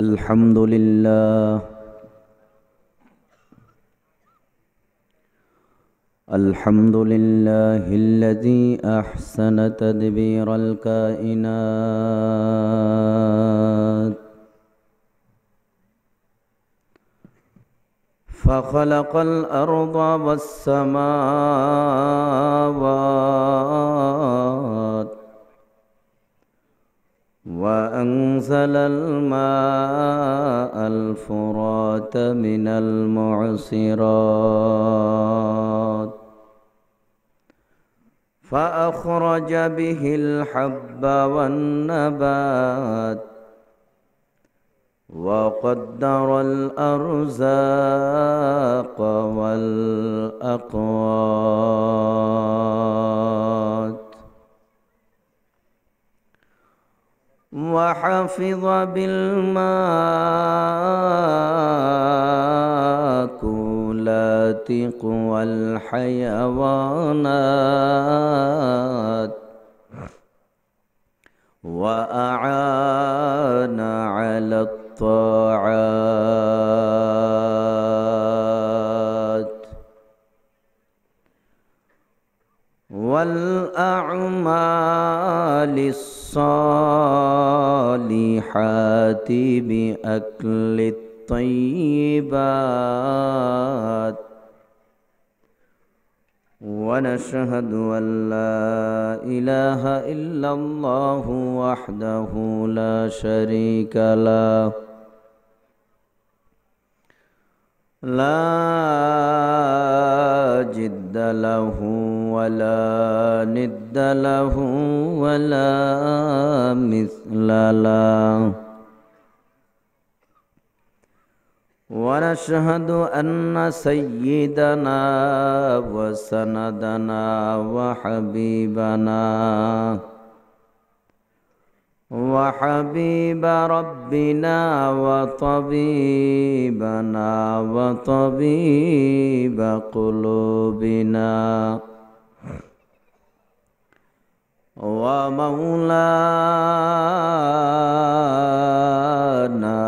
الحمد لله الحمد لله الذي أحسن تدبير الكائنات فخلق الأرض والسماوات وأنزل الماء الفرات من المعصرات فأخرج به الحب والنبات وقدر الأرزاق والأقوات وحفظ بالماكولات قوى الحيوانات وأعان على الطاعات والأعمال الصالحات بأكل الطيبات ونشهد أن لا إله إلا الله وحده لا شريك له لا جد له ولا ند له ولا مثل له ونشهد أن سيدنا وسندنا وحبيبنا وحبيب ربنا وطبيبنا وطبيب قلوبنا ومولانا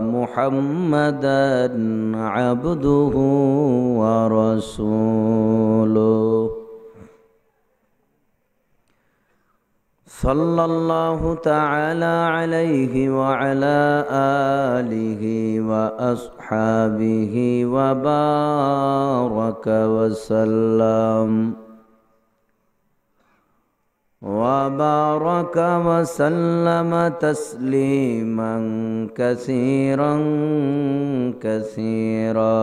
محمدا عبده ورسوله صلى الله تعالى عليه وعلى آله وأصحابه وبارك وسلم وبارك وسلم تسليما كثيرا كثيرا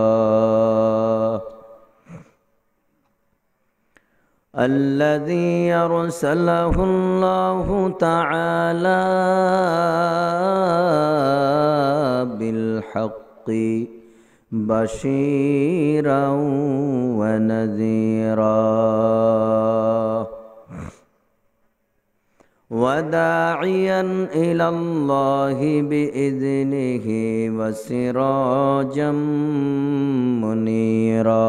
الذي أرسله الله تعالى بالحق بشيرا ونذيرا وداعيا إلى الله بإذنه وسراجا منيرا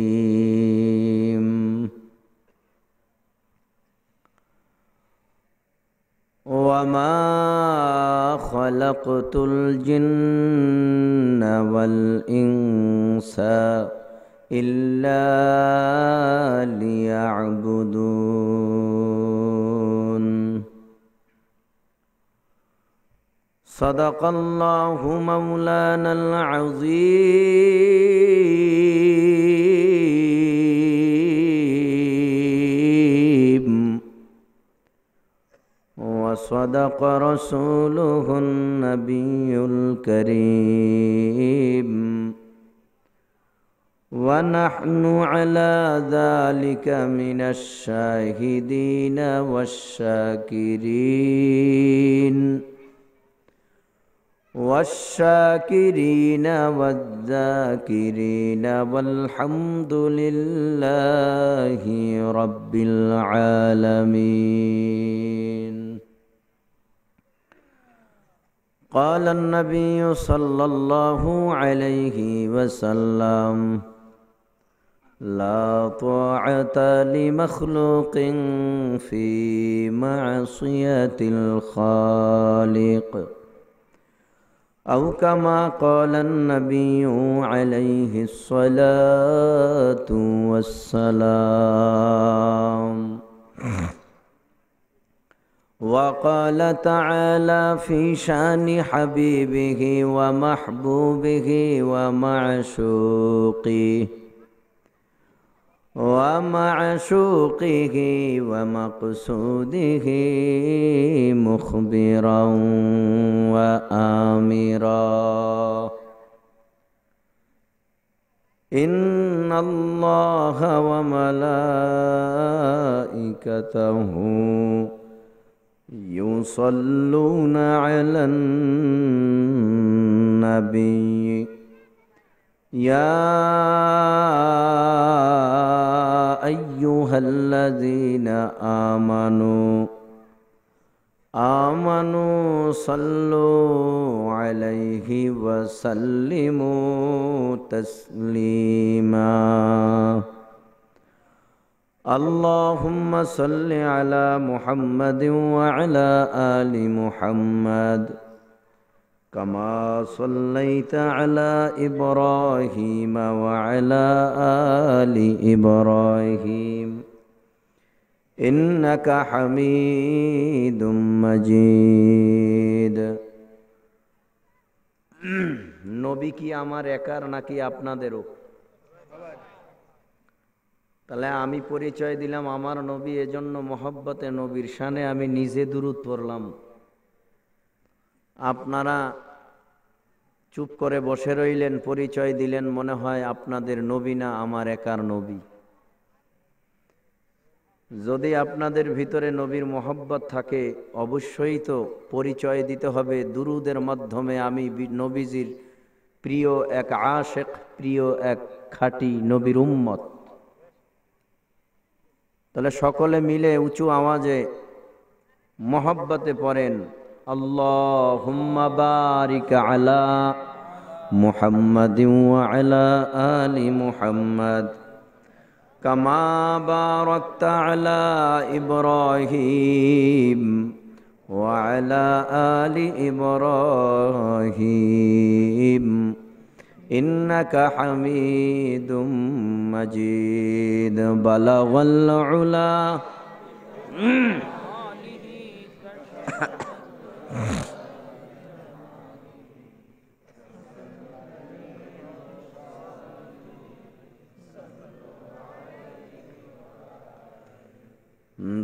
وما خلقت الجن والإنس إلا ليعبدون صدق الله مولانا العظيم وصدق رسوله النبي الكريم ونحن على ذلك من الشاهدين والشاكرين والشاكرين والذاكرين والحمد لله رب العالمين قال النبي صلى الله عليه وسلم لا طاعة لمخلوق في معصية الخالق أو كما قال النبي عليه الصلاة والسلام وقال تعالى في شان حبيبه ومحبوبه ومعشوقه ومعشوقه ومقصوده مخبرا وآمرا إن الله وملائكته يصلون على النبي يا ايها الذين امنوا امنوا صلوا عليه وسلموا تسليما اللهم صل على محمد وعلى آل محمد كما صليت على إبراهيم وعلى آل إبراهيم إنك حميد مجيد كي কি আমার একার أبنا আপনাদেরও তাহলে আমি পরিচয় দিলাম আমার নবী এজন্য মহব্বতে নবীর শানে আমি নিজে দূরত পড়লাম আপনারা চুপ করে বসে রইলেন পরিচয় দিলেন মনে হয় আপনাদের নবী না আমার একার নবী যদি আপনাদের ভিতরে নবীর মহব্বত থাকে অবশ্যই তো পরিচয় দিতে হবে দুরুদের মাধ্যমে আমি নবীজির প্রিয় এক আশেক প্রিয় এক খাঁটি নবীর উম্মত তাহলে সকলে মিলে উঁচু আওয়াজে মহব্বতে পড়েন আল্লাহ আলা মোহাম্মদ আলী মোহাম্মদ কমাবারব্রহিমালা আলী ইব্রহিম إنك حميد مجيد بلغ العلا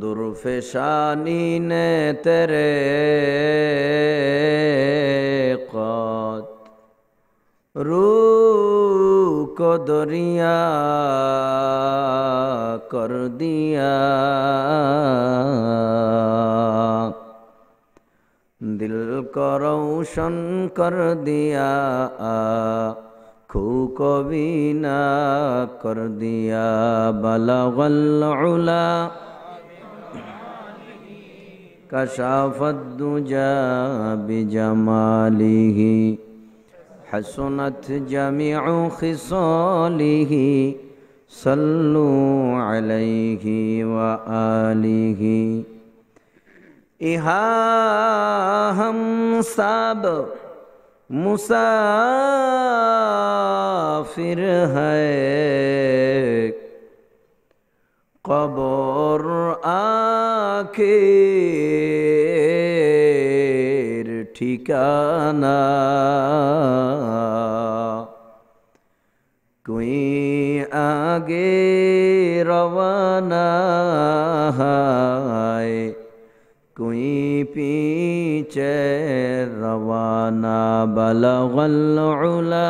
درفشانی نے تیرے قد رو کو دوریا کر دیا دل کا روشن کر دیا خو کو بینا کر دیا بلاغلا کشافا بھی جمالی ہی حسنت جميع خصاله صلوا عليه وآله إهام हम مسافر هيك قبر कबूर ঠিকানা কুই আগে রওয়ানা হায় কুই পিছে রওয়ানা বলগল উলা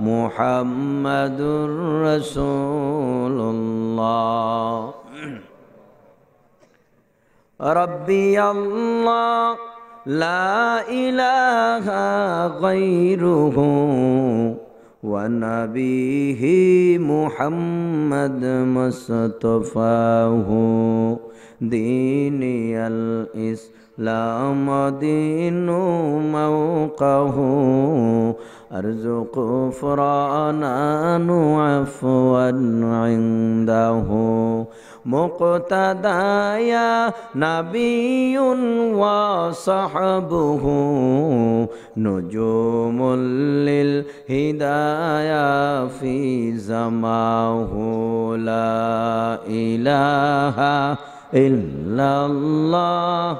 محمد رسول الله ربي الله لا إله غيره ونبيه محمد مصطفاه ديني الإسلام دين موقعه أرزق فرانا عفوا عنده مقتدايا نبي وصحبه نجوم للهداية في زماه لا إله إلا الله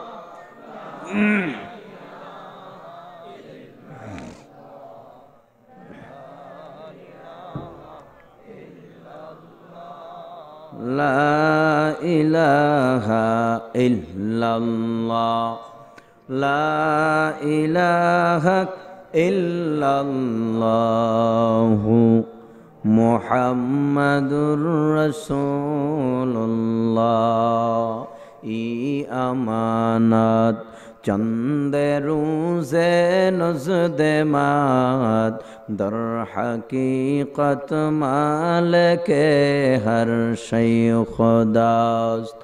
لا إله إلا الله لا إله إلا الله محمد رسول الله إي أمانات چند نزد مات در حقیقت مال کے ہر شی خداست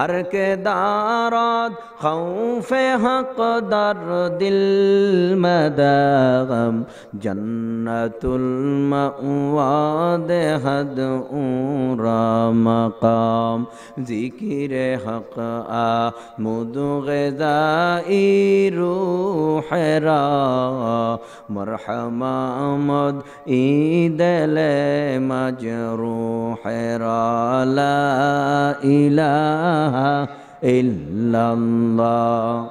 هر کے دارد خوف حق در دل مدغم جنت المعواد حد اورا مقام ذکر حق آمد غذائی روح را مرحم آمد ایدل مجروح را لا الہ إلا الله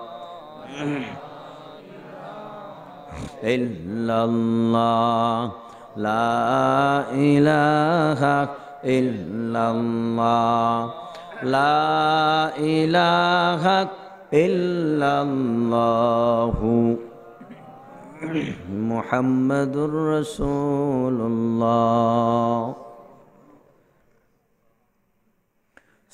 إلا الله لا إله إلا الله لا إله إلا الله محمد رسول الله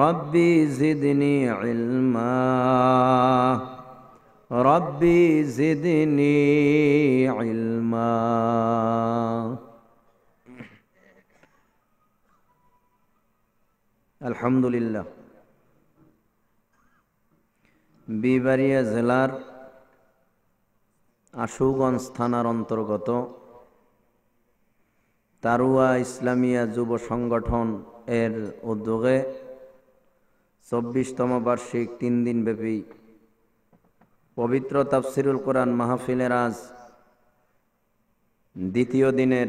রব্বি জিদনি ইলমা রব্বি জিদনি ইলমা আলহামদুলিল্লাহ বিবারিয়া জেলার আশুগঞ্জ থানার অন্তর্গত তারুয়া ইসলামিয়া যুব সংগঠন এর উদ্যোগে চব্বিশতম বার্ষিক তিন দিন ব্যাপী পবিত্র তাফসিরুল কোরআন মাহফিলের আজ দ্বিতীয় দিনের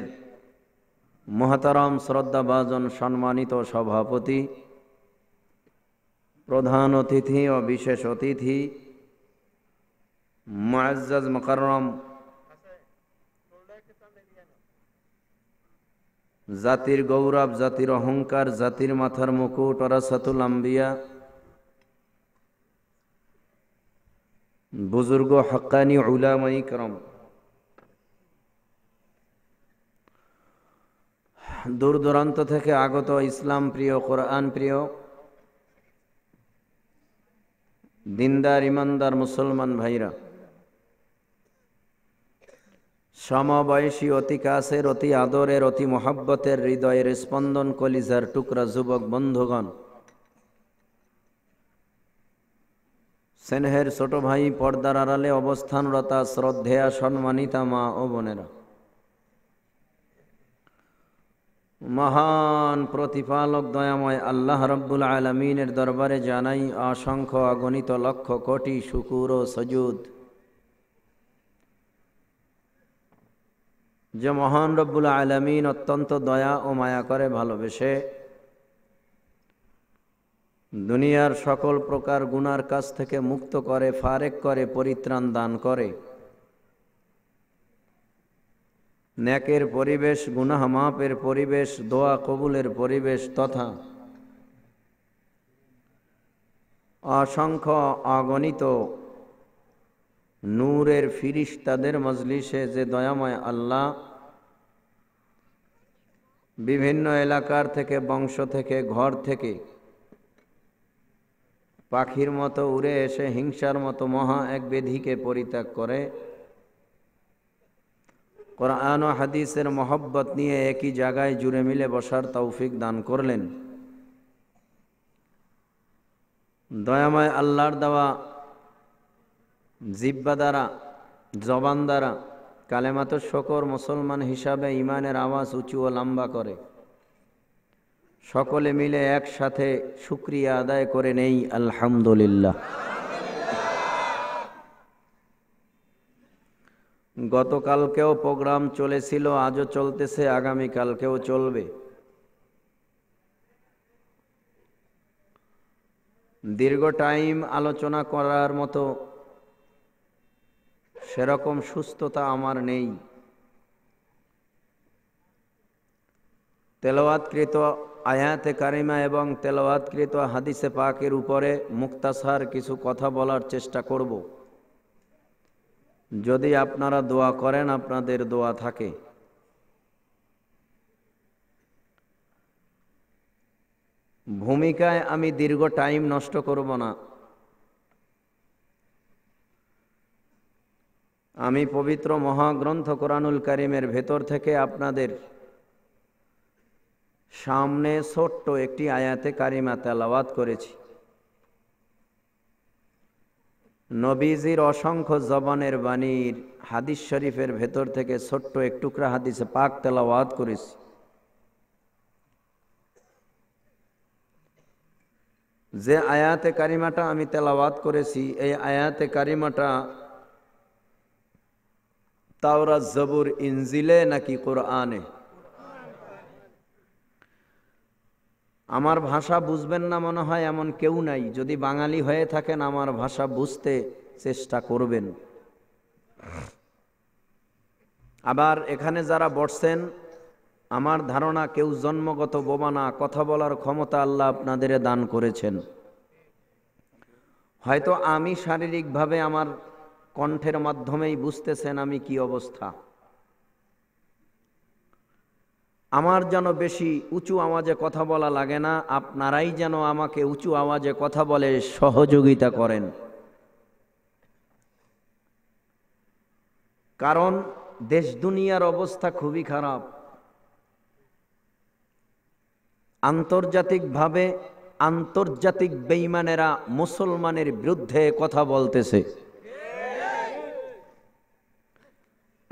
মহাতারাম শ্রদ্ধাভাজন সম্মানিত সভাপতি প্রধান অতিথি ও বিশেষ অতিথি মুআজ্জাজ মকরম জাতির গৌরব জাতির অহংকার জাতির মাথার মুকুট অরাসাতুল আম্বিয়া বুজুর্গ হাক্কানি উলামাই ক্রম দূর দূরান্ত থেকে আগত ইসলাম প্রিয় কোরআন প্রিয় দিনদার ইমানদার মুসলমান ভাইরা সমবয়সী অতি কাছের অতি আদরের অতি মহাব্বতের হৃদয়ের স্পন্দন কলিজার টুকরা যুবক বন্ধুগণ স্নেহের ছোট ভাই পর্দার আড়ালে অবস্থানরতা শ্রদ্ধেয়া সম্মানিতা মা ও বোনেরা মহান প্রতিপালক দয়াময় আল্লাহ রব্বুল আলমিনের দরবারে জানাই অসংখ্য অগণিত লক্ষ কোটি শুকুর ও সজুদ যে মহান রব্বুল আলমিন অত্যন্ত দয়া ও মায়া করে ভালোবেসে দুনিয়ার সকল প্রকার গুনার কাছ থেকে মুক্ত করে ফারেক করে পরিত্রাণ দান করে ন্যাকের পরিবেশ গুনাহ মাপের পরিবেশ দোয়া কবুলের পরিবেশ তথা অসংখ্য অগণিত নূরের ফিরিস তাদের মজলিসে যে দয়াময় আল্লাহ বিভিন্ন এলাকার থেকে বংশ থেকে ঘর থেকে পাখির মতো উড়ে এসে হিংসার মতো মহা এক বেধিকে পরিত্যাগ করে কোরআন ও হাদিসের মহব্বত নিয়ে একই জায়গায় জুড়ে মিলে বসার তৌফিক দান করলেন দয়াময় আল্লাহর দেওয়া জিব্বা দ্বারা জবান দ্বারা কালেমাত শকর মুসলমান হিসাবে ইমানের আওয়াজ উঁচু ও লম্বা করে সকলে মিলে একসাথে শুক্রিয়া আদায় করে নেই আলহামদুলিল্লাহ গতকালকেও প্রোগ্রাম চলেছিল আজও চলতেছে আগামীকালকেও চলবে দীর্ঘ টাইম আলোচনা করার মতো সেরকম সুস্থতা আমার নেই তেলাওয়াতকৃত আয়াতে কারিমা এবং তেলাওয়াতকৃত হাদিসে পাকের উপরে মুক্তাসার কিছু কথা বলার চেষ্টা করব যদি আপনারা দোয়া করেন আপনাদের দোয়া থাকে ভূমিকায় আমি দীর্ঘ টাইম নষ্ট করব না আমি পবিত্র মহাগ্রন্থ কোরআনুল করিমের ভেতর থেকে আপনাদের সামনে ছোট্ট একটি আয়াতে কারিমা তেলাওয়াত করেছি নবীজির অসংখ্য জবানের বাণীর হাদিস শরীফের ভেতর থেকে ছোট্ট এক টুকরা হাদিসে পাক তেলাওয়াত করেছি যে আয়াতে কারিমাটা আমি তেলাওয়াত করেছি এই আয়াতে কারিমাটা তাওরা জবুর ইনজিলে নাকি কোরআনে আমার ভাষা বুঝবেন না মনে হয় এমন কেউ নাই যদি বাঙালি হয়ে থাকেন আমার ভাষা বুঝতে চেষ্টা করবেন আবার এখানে যারা বসছেন আমার ধারণা কেউ জন্মগত বোমানা কথা বলার ক্ষমতা আল্লাহ আপনাদের দান করেছেন হয়তো আমি শারীরিকভাবে আমার কণ্ঠের মাধ্যমেই বুঝতেছেন আমি কি অবস্থা আমার যেন বেশি উঁচু আওয়াজে কথা বলা লাগে না আপনারাই যেন আমাকে উঁচু আওয়াজে কথা বলে সহযোগিতা করেন কারণ দেশ দুনিয়ার অবস্থা খুবই খারাপ আন্তর্জাতিকভাবে আন্তর্জাতিক বেইমানেরা মুসলমানের বিরুদ্ধে কথা বলতেছে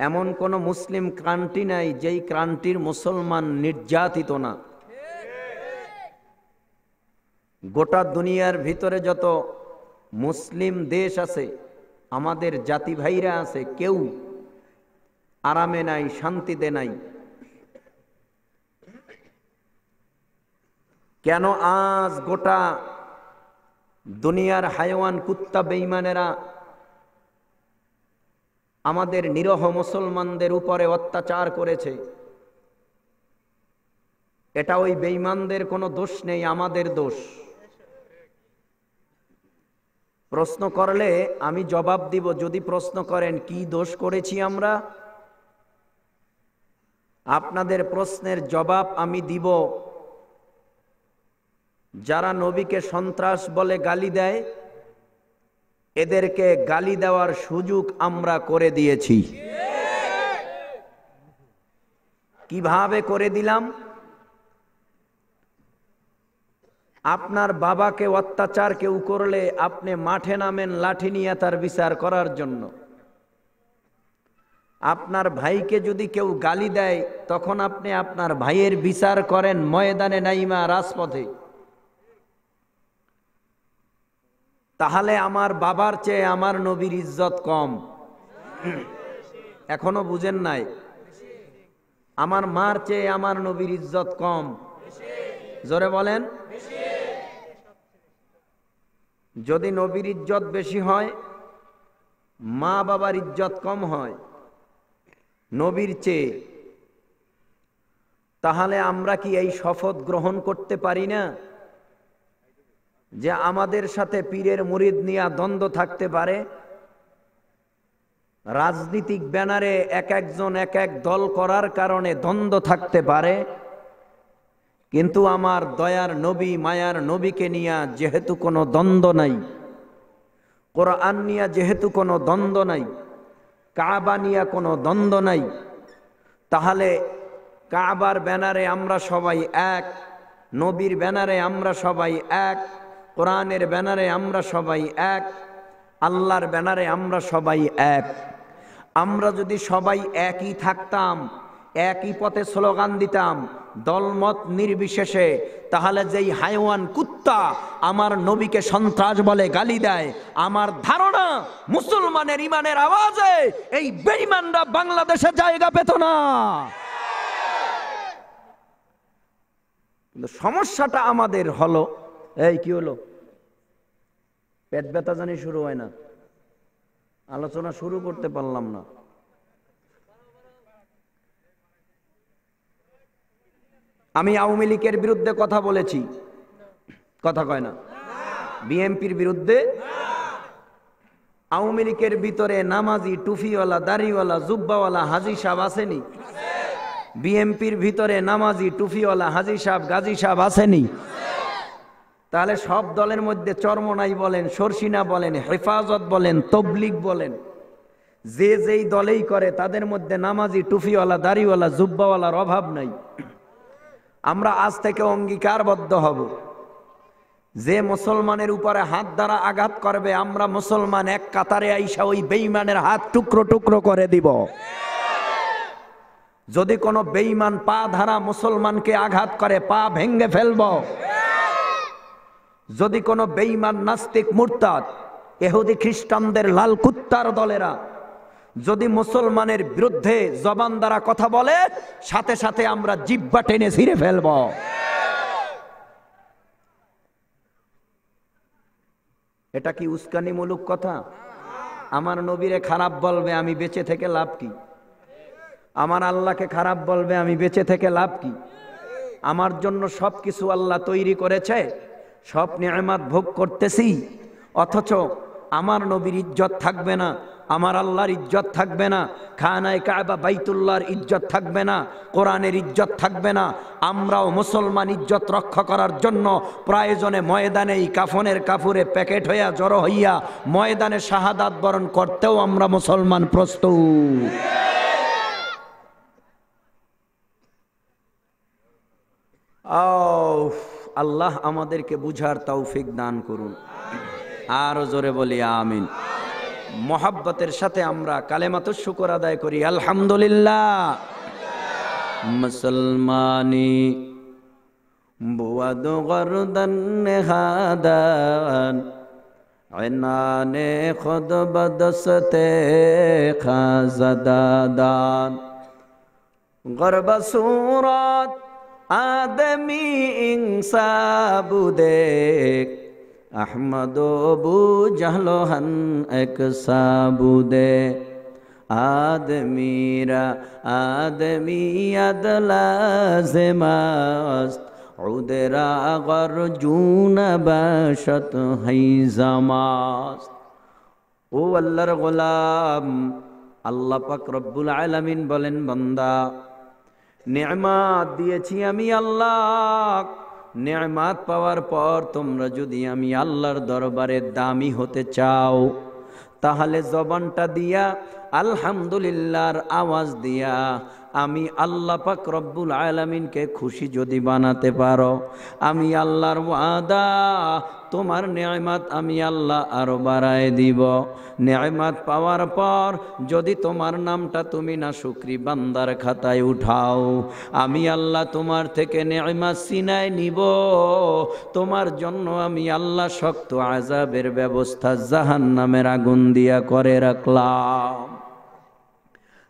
এমন কোন মুসলিম ক্রান্তি নাই যেই ক্রান্তির মুসলমান নির্যাতিত না গোটা দুনিয়ার ভিতরে যত মুসলিম দেশ আছে আমাদের জাতি ভাইরা আছে কেউ আরামে নাই শান্তিতে নাই কেন আজ গোটা দুনিয়ার হায়ওয়ান কুত্তা বেইমানেরা আমাদের নিরহ মুসলমানদের উপরে অত্যাচার করেছে এটা ওই বেঈমানদের কোনো দোষ নেই আমাদের দোষ প্রশ্ন করলে আমি জবাব দিব যদি প্রশ্ন করেন কি দোষ করেছি আমরা আপনাদের প্রশ্নের জবাব আমি দিব যারা নবীকে সন্ত্রাস বলে গালি দেয় এদেরকে গালি দেওয়ার সুযোগ আমরা করে দিয়েছি কিভাবে করে দিলাম আপনার বাবাকে অত্যাচার কেউ করলে আপনি মাঠে নামেন লাঠি নিয়ে তার বিচার করার জন্য আপনার ভাইকে যদি কেউ গালি দেয় তখন আপনি আপনার ভাইয়ের বিচার করেন ময়দানে নাইমা রাজপথে তাহলে আমার বাবার চেয়ে আমার নবীর ইজ্জত কম এখনো বুঝেন নাই আমার মার চেয়ে আমার নবীর ইজ্জত কম জোরে বলেন যদি নবীর ইজ্জত বেশি হয় মা বাবার ইজ্জত কম হয় নবীর চেয়ে তাহলে আমরা কি এই শপথ গ্রহণ করতে পারি না যে আমাদের সাথে পীরের মুরিদ নিয়া দ্বন্দ্ব থাকতে পারে রাজনীতিক ব্যানারে এক একজন এক এক দল করার কারণে দ্বন্দ্ব থাকতে পারে কিন্তু আমার দয়ার নবী মায়ার নবীকে নিয়া যেহেতু কোনো দ্বন্দ্ব নাই কোরআন নিয়া যেহেতু কোনো দ্বন্দ্ব নাই কাবা নিয়া কোনো দ্বন্দ্ব নাই তাহলে কাবার ব্যানারে আমরা সবাই এক নবীর ব্যানারে আমরা সবাই এক কোরআনের ব্যানারে আমরা সবাই এক আল্লাহর ব্যানারে আমরা সবাই এক আমরা যদি সবাই একই থাকতাম একই পথে স্লোগান দিতাম দলমত নির্বিশেষে তাহলে যেই হায়ওয়ান কুত্তা আমার নবীকে সন্ত্রাস বলে গালি দেয় আমার ধারণা মুসলমানের ইমানের আওয়াজে এই বেইমানরা বাংলাদেশে জায়গা পেত না সমস্যাটা আমাদের হলো এই কি হলো পেট ব্যথা জানি শুরু হয় না আলোচনা শুরু করতে পারলাম না আমি আওয়ামী লীগের বিরুদ্ধে কথা বলেছি কথা কয় না বিএমপির বিরুদ্ধে আওয়ামী লীগের ভিতরে নামাজি টুফিওয়ালা দাড়িওয়ালা জুব্বাওয়ালা হাজি সাহেব আসেনি বিএমপির ভিতরে নামাজি টুফিওয়ালা হাজি সাহেব গাজী সাহেব আসেনি তাহলে সব দলের মধ্যে চর্মনাই বলেন সরসিনা বলেন হেফাজত বলেন তবলিক বলেন যে যেই দলেই করে তাদের মধ্যে নামাজি টুফিওয়ালা দাড়িওয়ালা জুব্বাওয়ালার অভাব নাই আমরা আজ থেকে অঙ্গীকারবদ্ধ হব যে মুসলমানের উপরে হাত দ্বারা আঘাত করবে আমরা মুসলমান এক কাতারে আইসা ওই বেইমানের হাত টুকরো টুকরো করে দিব যদি কোনো বেইমান পা ধারা মুসলমানকে আঘাত করে পা ভেঙ্গে ফেলব যদি কোনো বেঈমান নাস্তিক মুরতাদ এহুদি খ্রিস্টানদের লাল কুত্তার দলেরা যদি মুসলমানের বিরুদ্ধে জবান দ্বারা কথা বলে সাথে সাথে আমরা জিব্বা টেনে ছিঁড়ে ফেলব এটা কি উস্কানিমূলক কথা আমার নবীরে খারাপ বলবে আমি বেঁচে থেকে লাভ কি আমার আল্লাহকে খারাপ বলবে আমি বেঁচে থেকে লাভ কি আমার জন্য সব কিছু আল্লাহ তৈরি করেছে সব নিয়ামাত ভোগ করতেছি অথচ আমার নবীর ইজ্জত থাকবে না আমার আল্লাহর ইজ্জত থাকবে না খানায় কায়বা বাইতুল্লাহর ইজ্জত থাকবে না কোরআনের ইজ্জত থাকবে না আমরাও মুসলমান ইজ্জত রক্ষা করার জন্য প্রয়োজনে ময়দানে এই কাফনের কাফুরে প্যাকেট হইয়া জড়ো হইয়া ময়দানে শাহাদাত বরণ করতেও আমরা মুসলমান প্রস্তুত আও আল্লাহ আমাদেরকে বুঝার তৌফিক দান করুন আরও জোরে বলি আমিন মোহাব্বতের সাথে আমরা তো শুকর আদায় করি আলহামদুলিল্লাহ মুসলমানি বুয়াদ গরদন হাদান عنان খদ بدست خازدادان غرب سورات آدمی انصاب دیکھ احمد و ابو جہل و ہن ایک صابو دے آدمی را آدمی لازم است عود را غر جون باشت حیزم است ও আল্লাহর গোলাম আল্লাহ পাক রব্বুল আলামিন বলেন বান্দা নেমাত দিয়েছি আমি আল্লাহ নেমাত পাওয়ার পর তোমরা যদি আমি আল্লাহর দরবারে দামি হতে চাও তাহলে জবানটা দিয়া আলহামদুলিল্লাহর আওয়াজ দিয়া আমি আল্লাহ পাক রব্বুল আলমিনকে খুশি যদি বানাতে পারো আমি আল্লাহর ওয়াদা তোমার নেয়মাত আমি আল্লাহ আরো বাড়ায় দিব নেয়মাত পাওয়ার পর যদি তোমার নামটা তুমি না শুক্রি বান্দার খাতায় উঠাও আমি আল্লাহ তোমার থেকে নেয়মাত সিনায় নিব তোমার জন্য আমি আল্লাহ শক্ত আজাবের ব্যবস্থা জাহান নামের আগুন দিয়া করে রাখলাম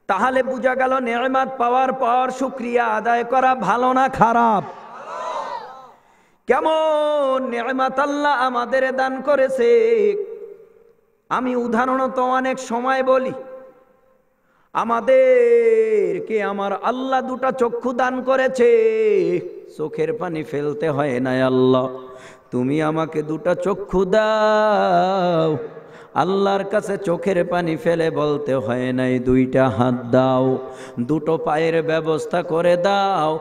তাহলে বোঝা গেল নেয়মাত পাওয়ার পর শুক্রিয়া আদায় করা ভালো না খারাপ কেমন নেমাত আল্লাহ আমাদের দান করেছে আমি উদাহরণত অনেক সময় বলি আমাদেরকে আমার আল্লাহ দুটা চক্ষু দান করেছে চোখের পানি ফেলতে হয় না আল্লাহ তুমি আমাকে দুটা চক্ষু দাও আল্লাহর কাছে চোখের পানি ফেলে বলতে হয় নাই দুইটা হাত দাও দুটো পায়ের ব্যবস্থা করে দাও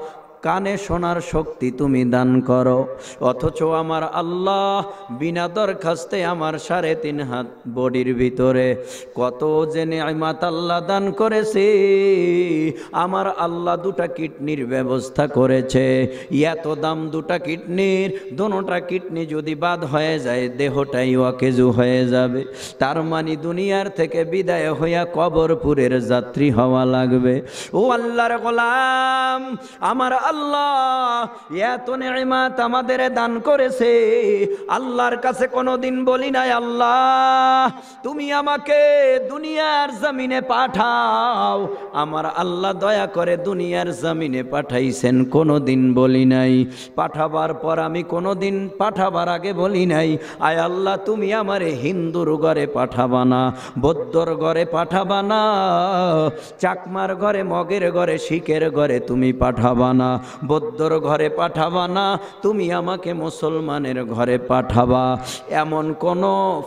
কানে শোনার শক্তি তুমি দান করো অথচ আমার আল্লাহ বিনা দরখাস্তে আমার সাড়ে তিন হাত বডির ভিতরে কত জেনে আমাত আল্লাহ দান করেছে আমার আল্লাহ দুটা কিডনির ব্যবস্থা করেছে এত দাম দুটা কিডনির দোনোটা কিডনি যদি বাদ হয়ে যায় দেহটাই ওয়াকেজু হয়ে যাবে তার মানে দুনিয়ার থেকে বিদায় হইয়া কবরপুরের যাত্রী হওয়া লাগবে ও আল্লাহর গোলাম আমার আল্লাহ আল্লাহ এত নেমাত আমাদের দান করেছে আল্লাহর কাছে কোনদিন বলি নাই আল্লাহ তুমি আমাকে দুনিয়ার জমিনে পাঠাও আমার আল্লাহ দয়া করে দুনিয়ার জমিনে পাঠাইছেন কোনোদিন বলি নাই পাঠাবার পর আমি কোনোদিন পাঠাবার আগে বলি নাই আয় আল্লাহ তুমি আমারে হিন্দুর ঘরে পাঠাবানা বৌদ্ধর ঘরে পাঠাবানা চাকমার ঘরে মগের ঘরে শিখের ঘরে তুমি পাঠাবানা বৌদ্ধর ঘরে পাঠাবা না তুমি আমাকে মুসলমানের ঘরে পাঠাবা এমন কোন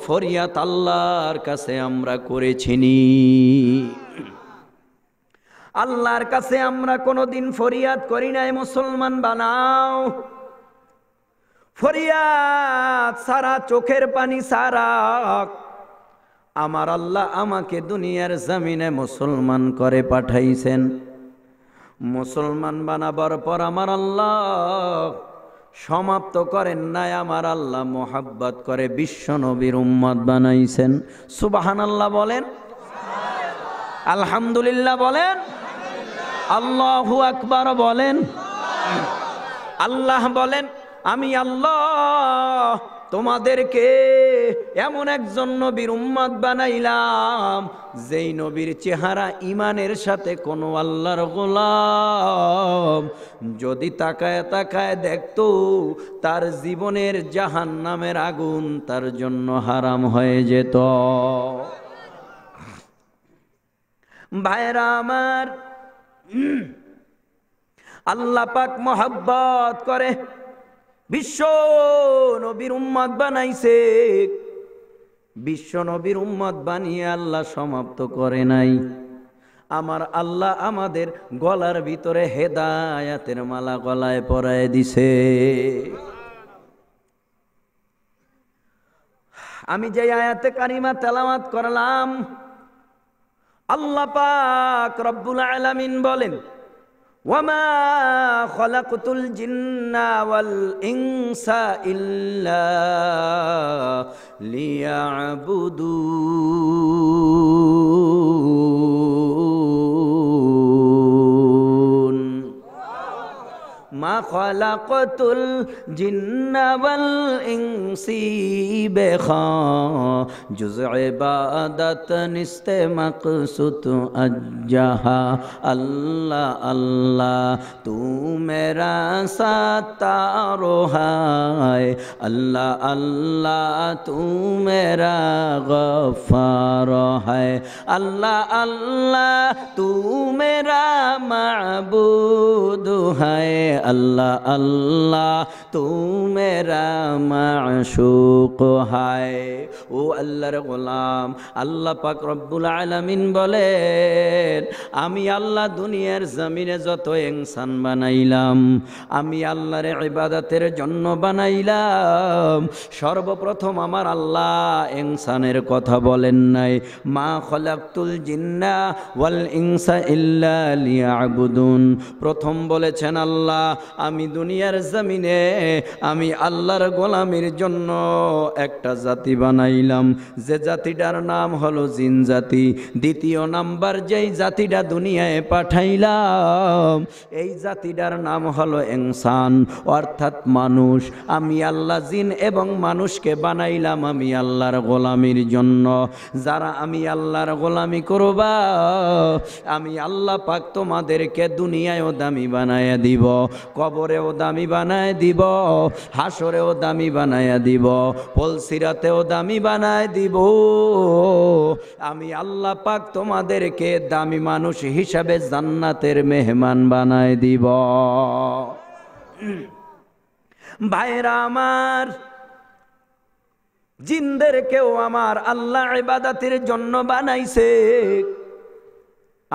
ফরিয়াত আল্লাহর কাছে আমরা করেছি নি আল্লাহর কাছে আমরা কোনোদিন ফরিয়াদ করি নাই মুসলমান বানাও ফরিয়াদ সারা চোখের পানি সারা আমার আল্লাহ আমাকে দুনিয়ার জমিনে মুসলমান করে পাঠাইছেন মুসলমান বানাবার পর আমার আল্লাহ সমাপ্ত করেন নাই আমার আল্লাহ মোহাব্বত করে বিশ্ব নবীর উম্মত বানাইছেন সুবাহান আল্লাহ বলেন আলহামদুলিল্লাহ বলেন আল্লাহু আকবার বলেন আল্লাহ বলেন আমি আল্লাহ তোমাদেরকে এমন একজন নবীর উম্মাদ বানাইলাম যেই নবীর চেহারা ইমানের সাথে কোনো আল্লাহর গোলাম যদি তাকায় তাকায় দেখতো তার জীবনের জাহান নামের আগুন তার জন্য হারাম হয়ে যেত ভাইরা আমার আল্লাহ পাক মোহাব্বত করে বিশ্ব নবীর উম্মাদ বানাইছে বিশ্ব নবীর উম্মাদ বানিয়ে আল্লাহ সমাপ্ত করে নাই আমার আল্লাহ আমাদের গলার ভিতরে হেদায়াতের মালা গলায় পরায় দিছে আমি যে আয়াতে কারিমা তেলামাত করলাম আল্লাহ পাক রব্বুল আলামিন বলেন وما خلقت الجن والإنس إلا ليعبدون مخلاقت الْجِنَّ وَالْإِنسِ سی جُزْ خان جز مَقْسُتُ نصطمقہ اللہ اللہ تو میرا سات اللہ اللہ تو میرا غفارو ہے اللہ اللہ تو میرا معبود ہے আল্লাহ আল্লাহ তুমেরা মাশুক হায় ও আল্লাহর গোলাম আল্লাহ পাক রব্বুল আলমিন বলেন আমি আল্লাহ দুনিয়ার জমিনে যত ইনসান বানাইলাম আমি আল্লাহর ইবাদতের জন্য বানাইলাম সর্বপ্রথম আমার আল্লাহ ইনসানের কথা বলেন নাই মা খলাকুল জিন্না ওয়াল ইনসা ইল্লা আবুদুন প্রথম বলেছেন আল্লাহ আমি দুনিয়ার জমিনে আমি আল্লাহর গোলামির জন্য একটা জাতি বানাইলাম যে জাতিটার নাম হলো জিন জাতি দ্বিতীয় নাম্বার যেই জাতিটা দুনিয়ায় পাঠাইলাম এই জাতিটার নাম হলো ইনসান অর্থাৎ মানুষ আমি আল্লাহ জিন এবং মানুষকে বানাইলাম আমি আল্লাহর গোলামির জন্য যারা আমি আল্লাহর গোলামি করবা আমি আল্লাহ পাক তোমাদেরকে দুনিয়ায়ও দামি বানাইয়া দিব কবরেও দামি বানায় দিব হাসরেও দামি বানায়া দিব পলসিরাতেও দামি বানায় দিব আমি আল্লাহ পাক তোমাদেরকে দামি মানুষ হিসাবে জান্নাতের মেহমান বানায় দিব ভাইরা আমার জিন্দেরকেও আমার আল্লাহ ইবাদাতের জন্য বানাইছে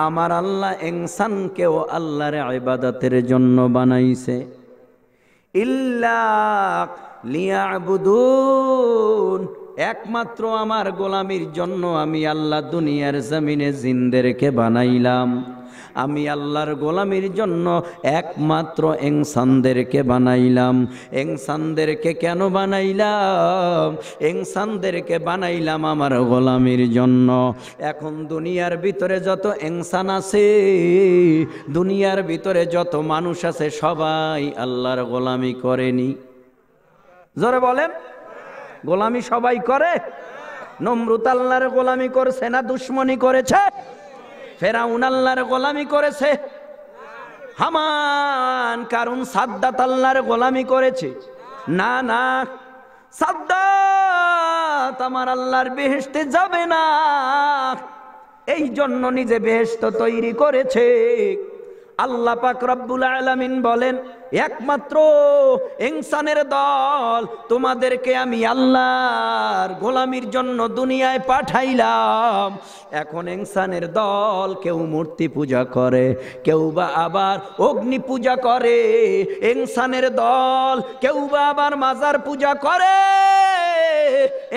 আমার আল্লাহ ইনসানকেও আল্লাহরে আইবাদাতের জন্য বানাইছে ইল্লা একমাত্র আমার গোলামির জন্য আমি আল্লাহ দুনিয়ার জমিনে জিন্দেরকে বানাইলাম আমি আল্লাহর গোলামির জন্য একমাত্র এংসানদেরকে বানাইলাম এংসানদেরকে কেন বানাইলাম এংসানদেরকে বানাইলাম আমার গোলামির জন্য এখন দুনিয়ার ভিতরে যত এংসান আছে দুনিয়ার ভিতরে যত মানুষ আছে সবাই আল্লাহর গোলামি করেনি জোরে বলেন গোলামি সবাই করে নমরুত আল্লাহর গোলামি করছে না দুশ্মনী করেছে ফেরাউন আল্লাহর গোলামি করেছে হামান কারণ সাদ্দাত আল্লাহর গোলামি করেছে না না সাদ্দাত আমার আল্লাহর বেহেস্তে যাবে না এই জন্য নিজে বেহেস্ত তৈরি করেছে আল্লাহ পাক রব্বুল আলামিন বলেন একমাত্র ইনসানের দল তোমাদেরকে আমি আল্লাহর গোলামির জন্য দুনিয়ায় পাঠাইলাম এখন ইনসানের দল কেউ মূর্তি পূজা করে কেউ বা আবার অগ্নি পূজা করে ইনসানের দল কেউ বা আবার মাজার পূজা করে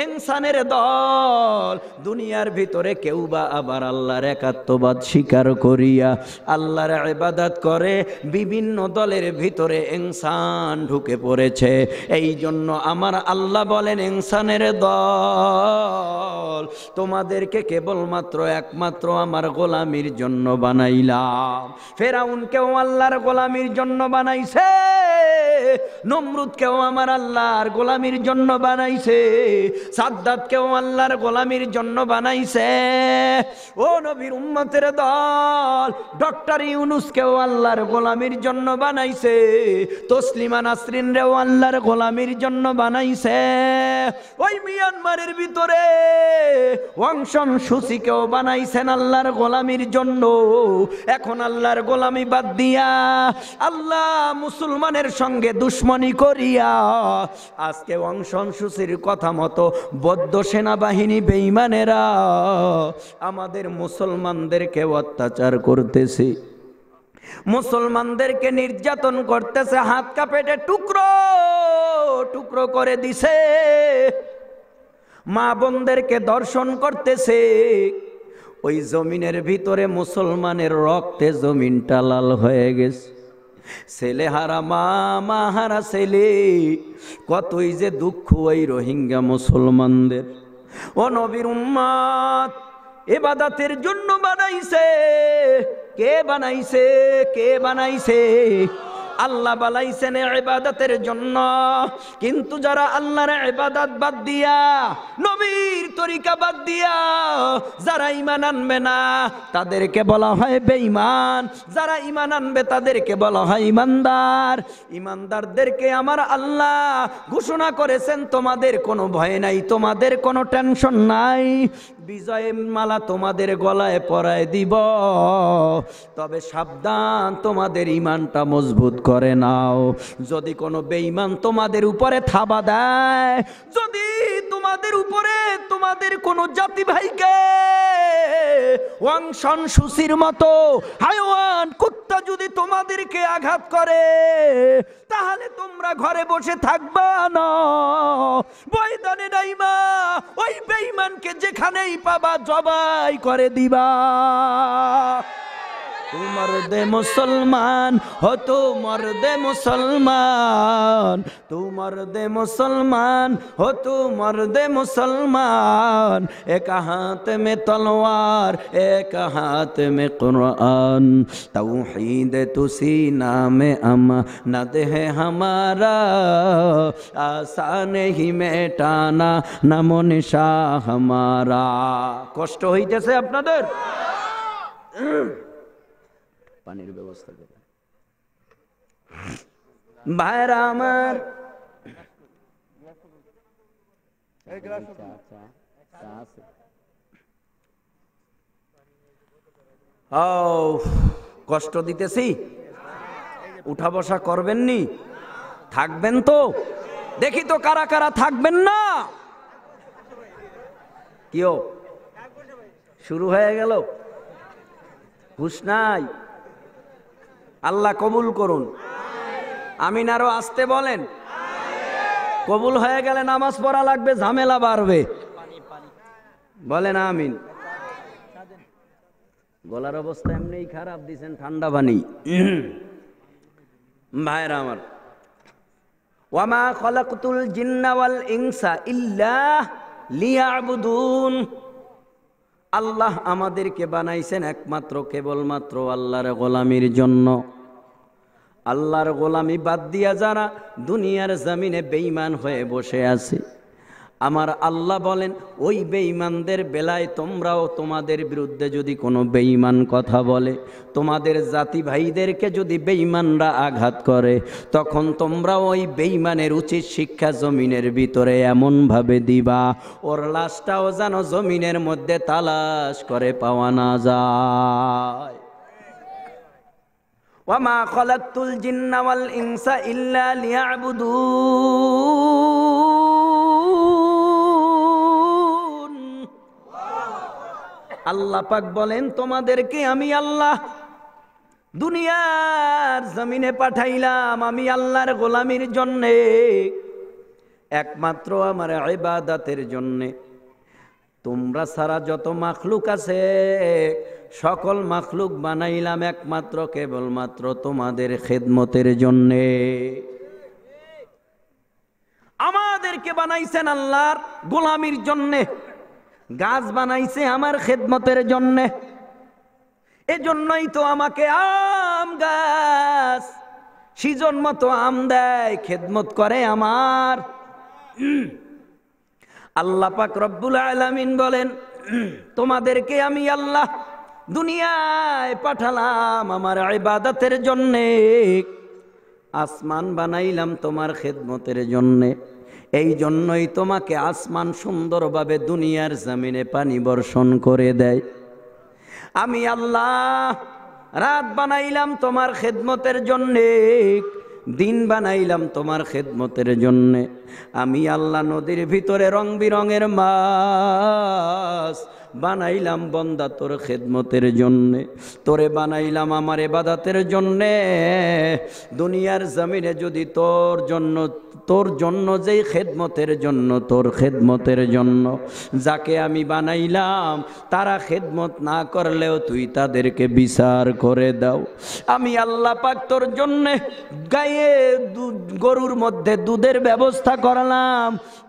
ইনসানের দল দুনিয়ার ভিতরে কেউ বা আবার আল্লাহর একাত্মবাদ স্বীকার করিয়া আল্লাহর ইবাদত করে বিভিন্ন দলের ভিতরে ইনসান ঢুকে পড়েছে এই জন্য আমার আল্লাহ বলেন ইনসানের দল তোমাদেরকে কেবলমাত্র শুধুমাত্র একমাত্র আমার গোলামির জন্য বানাইলাম ফেরাউনকেও আল্লাহর গোলামির জন্য বানাইছে নমরুদকেও আমার আল্লাহর গোলামির জন্য বানাইছে সাদ্দাতকেও আল্লাহর গোলামির জন্য বানাইছে ও নবীর উম্মতের দল ডক্টর ইউনুসকেও আল্লাহর গোলামির জন্য বানাইছে তসলিমা নাসরিনরেও আল্লাহর গোলামির জন্য বানাইছে ওই মিয়ানমারের ভিতরে ওয়াংশন সুসিকেও বানাইছেন আল্লাহর গোলামির জন্য এখন আল্লাহর গোলামি বাদ দিয়া আল্লাহ মুসলমানের সঙ্গে দুশ্মনী করিয়া আজকে অংশন সুচির কথা মতো বৌদ্ধ সেনাবাহিনী বেইমানেরা আমাদের মুসলমানদেরকে অত্যাচার করতেছে মুসলমানদেরকে নির্যাতন করতেছে হাত কাপেটে টুকরো টুকরো করে দিছে মা বোনদেরকে দর্শন করতেছে ওই জমিনের ভিতরে মুসলমানের রক্তে জমিনটা লাল হয়ে গেছে ছেলেহারা মা হারা ছেলে কতই যে দুঃখ ওই রোহিঙ্গা মুসলমানদের ও নবীর উম্মাদ এবাদাতের জন্য বানাইছে কে বানাইছে কে বানাইছে আল্লাহ বালাইছেন এবাদতের জন্য কিন্তু যারা আল্লাহর ইবাদত বাদ দিয়া নবীর তরিকা বাদ দিয়া যারা ইমান আনবে না তাদেরকে বলা হয় বেঈমান যারা ইমান আনবে তাদেরকে বলা হয় ইমানদার ইমানদারদেরকে আমার আল্লাহ ঘোষণা করেছেন তোমাদের কোনো ভয় নাই তোমাদের কোনো টেনশন নাই বিজয়ের মালা তোমাদের গলায় পরায় দিব তবে সাবধান তোমাদের ইমানটা মজবুত করে নাও যদি কোনো বেঈমান তোমাদের উপরে থাবা দেয় যদি তোমাদের উপরে তোমাদের কোনো জাতি ভাইকে ওয়াংশন সুসির মতো হায়ওয়ান কুত্তা যদি তোমাদেরকে আঘাত করে তাহলে তোমরা ঘরে বসে থাকবা না ময়দানে নাইমা ওই বেঈমানকে যেখানেই পাবা জবাই করে দিবা تو مرد مسلمان ہو تو مرد مسلمان تو مرد مسلمان ہو تو مرد مسلمان ایک ہاتھ میں تلوار ایک ہاتھ میں قرآن تو سینہ میں ام نہ دے ہے ہمارا آسان ہی میٹانا نمو نشا ہمارا کوشٹ ہوئی جیسے اپنا دھر পানির ব্যবস্থা করে ভাইরা আমার আচ্ছা, আচ্ছা, আচ্ছা, কষ্ট দিতেছি উঠা বসা করবেননি থাকবেন তো দেখি তো কারা কারা থাকবেন না কিও শুরু হয়ে গেল হুস নাই আল্লাহ কবুল করুন আমিন আরো আসতে বলেন কবুল হয়ে গেলে নামাজ পড়া লাগবে ঝামেলা বাড়বে বলেন আমিন গলার অবস্থা এমনি খারাপ দিছেন ঠান্ডা পানি ভাইরা আমার ওয়ামা খলাকুতুল জিন্নাওয়াল ইংসা ইল্লা লিয়াবুদুন আল্লাহ আমাদেরকে বানাইছেন একমাত্র কেবলমাত্র আল্লাহর গোলামির জন্য আল্লাহর গোলামি বাদ দিয়া যারা দুনিয়ার জামিনে বেইমান হয়ে বসে আছে আমার আল্লাহ বলেন ওই বেঈমানদের বেলায় তোমরাও তোমাদের বিরুদ্ধে যদি কোনো বেঈমান কথা বলে তোমাদের জাতি ভাইদেরকে যদি বেঈমানরা আঘাত করে তখন তোমরাও ওই বেঈমানের উচিত শিক্ষা জমিনের ভিতরে এমনভাবে দিবা ওর লাশটাও যেন জমিনের মধ্যে তালাশ করে পাওয়া না যায় ওয়ামা খলাতুল জিন্নাওয়াল ইনসা ইল্লা লিয়াবুদুন আল্লাহ পাক বলেন তোমাদেরকে আমি আল্লাহ দুনিয়ার জমিনে পাঠাইলাম আমি আল্লাহর গোলামির জন্যে একমাত্র আমার ইবাদাতের জন্যে তোমরা সারা যত মাখলুক আছে সকল মাখলুক বানাইলাম একমাত্র কেবলমাত্র তোমাদের খেদমতের জন্যে আমাদেরকে বানাইছেন আল্লাহর গোলামির জন্যে গাছ বানাইছে আমার খেদমতের জন্যে এজন্যই তো আমাকে আম গাছ সিজন মতো আম দেয় খেদমত করে আমার আল্লাহ পাক রব্বুল আলামিন বলেন তোমাদেরকে আমি আল্লাহ দুনিয়ায় পাঠালাম আমার ইবাদতের জন্যে আসমান বানাইলাম তোমার খেদমতের জন্যে এই জন্যই তোমাকে আসমান সুন্দরভাবে দুনিয়ার জামিনে পানি বর্ষণ করে দেয় আমি আল্লাহ রাত বানাইলাম তোমার খেদমতের জন্যে দিন বানাইলাম তোমার খেদমতের জন্যে আমি আল্লাহ নদীর ভিতরে রং বিরঙের মাস বানাইলাম বন্দা তোর খেদমতের জন্যে তোরে বানাইলাম আমার এবাদাতের জন্যে দুনিয়ার জমিনে যদি তোর জন্য তোর জন্য যেই খেদমতের জন্য তোর খেদমতের জন্য যাকে আমি বানাইলাম তারা খেদমত না করলেও তুই তাদেরকে বিচার করে দাও আমি আল্লাহ পাক তোর জন্যে গায়ে গরুর মধ্যে দুধের ব্যবস্থা করালাম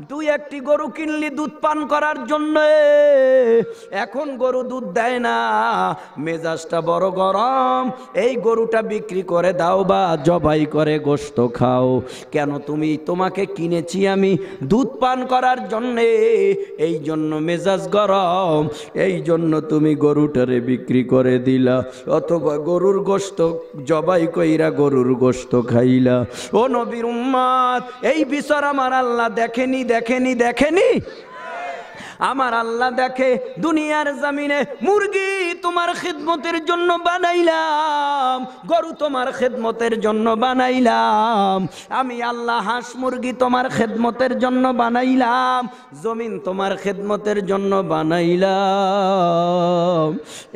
তুই একটি গরু কিনলি দুধ পান করার জন্য এখন গরু দুধ দেয় না মেজাজটা বড় গরম এই গরুটা বিক্রি করে দাও বা জবাই করে গোস্ত খাও কেন তুমি তোমাকে কিনেছি আমি দুধ পান করার জন্যে এই জন্য মেজাজ গরম এই জন্য তুমি গরুটারে বিক্রি করে দিলা অথবা গরুর গোস্ত জবাই কইরা গরুর গোস্ত খাইলা ও নবীর উম্মাদ এই বিষয় আমার আল্লাহ দেখেনি দেখেনি দেখেনি আমার আল্লাহ দেখে দুনিয়ার জামিনে মুরগি তোমার খেদমতের জন্য বানাইলাম গরু তোমার খেদমতের জন্য বানাইলাম আমি আল্লাহ হাঁস মুরগি তোমার খেদমতের জন্য বানাইলাম জমিন তোমার খেদমতের জন্য বানাইলাম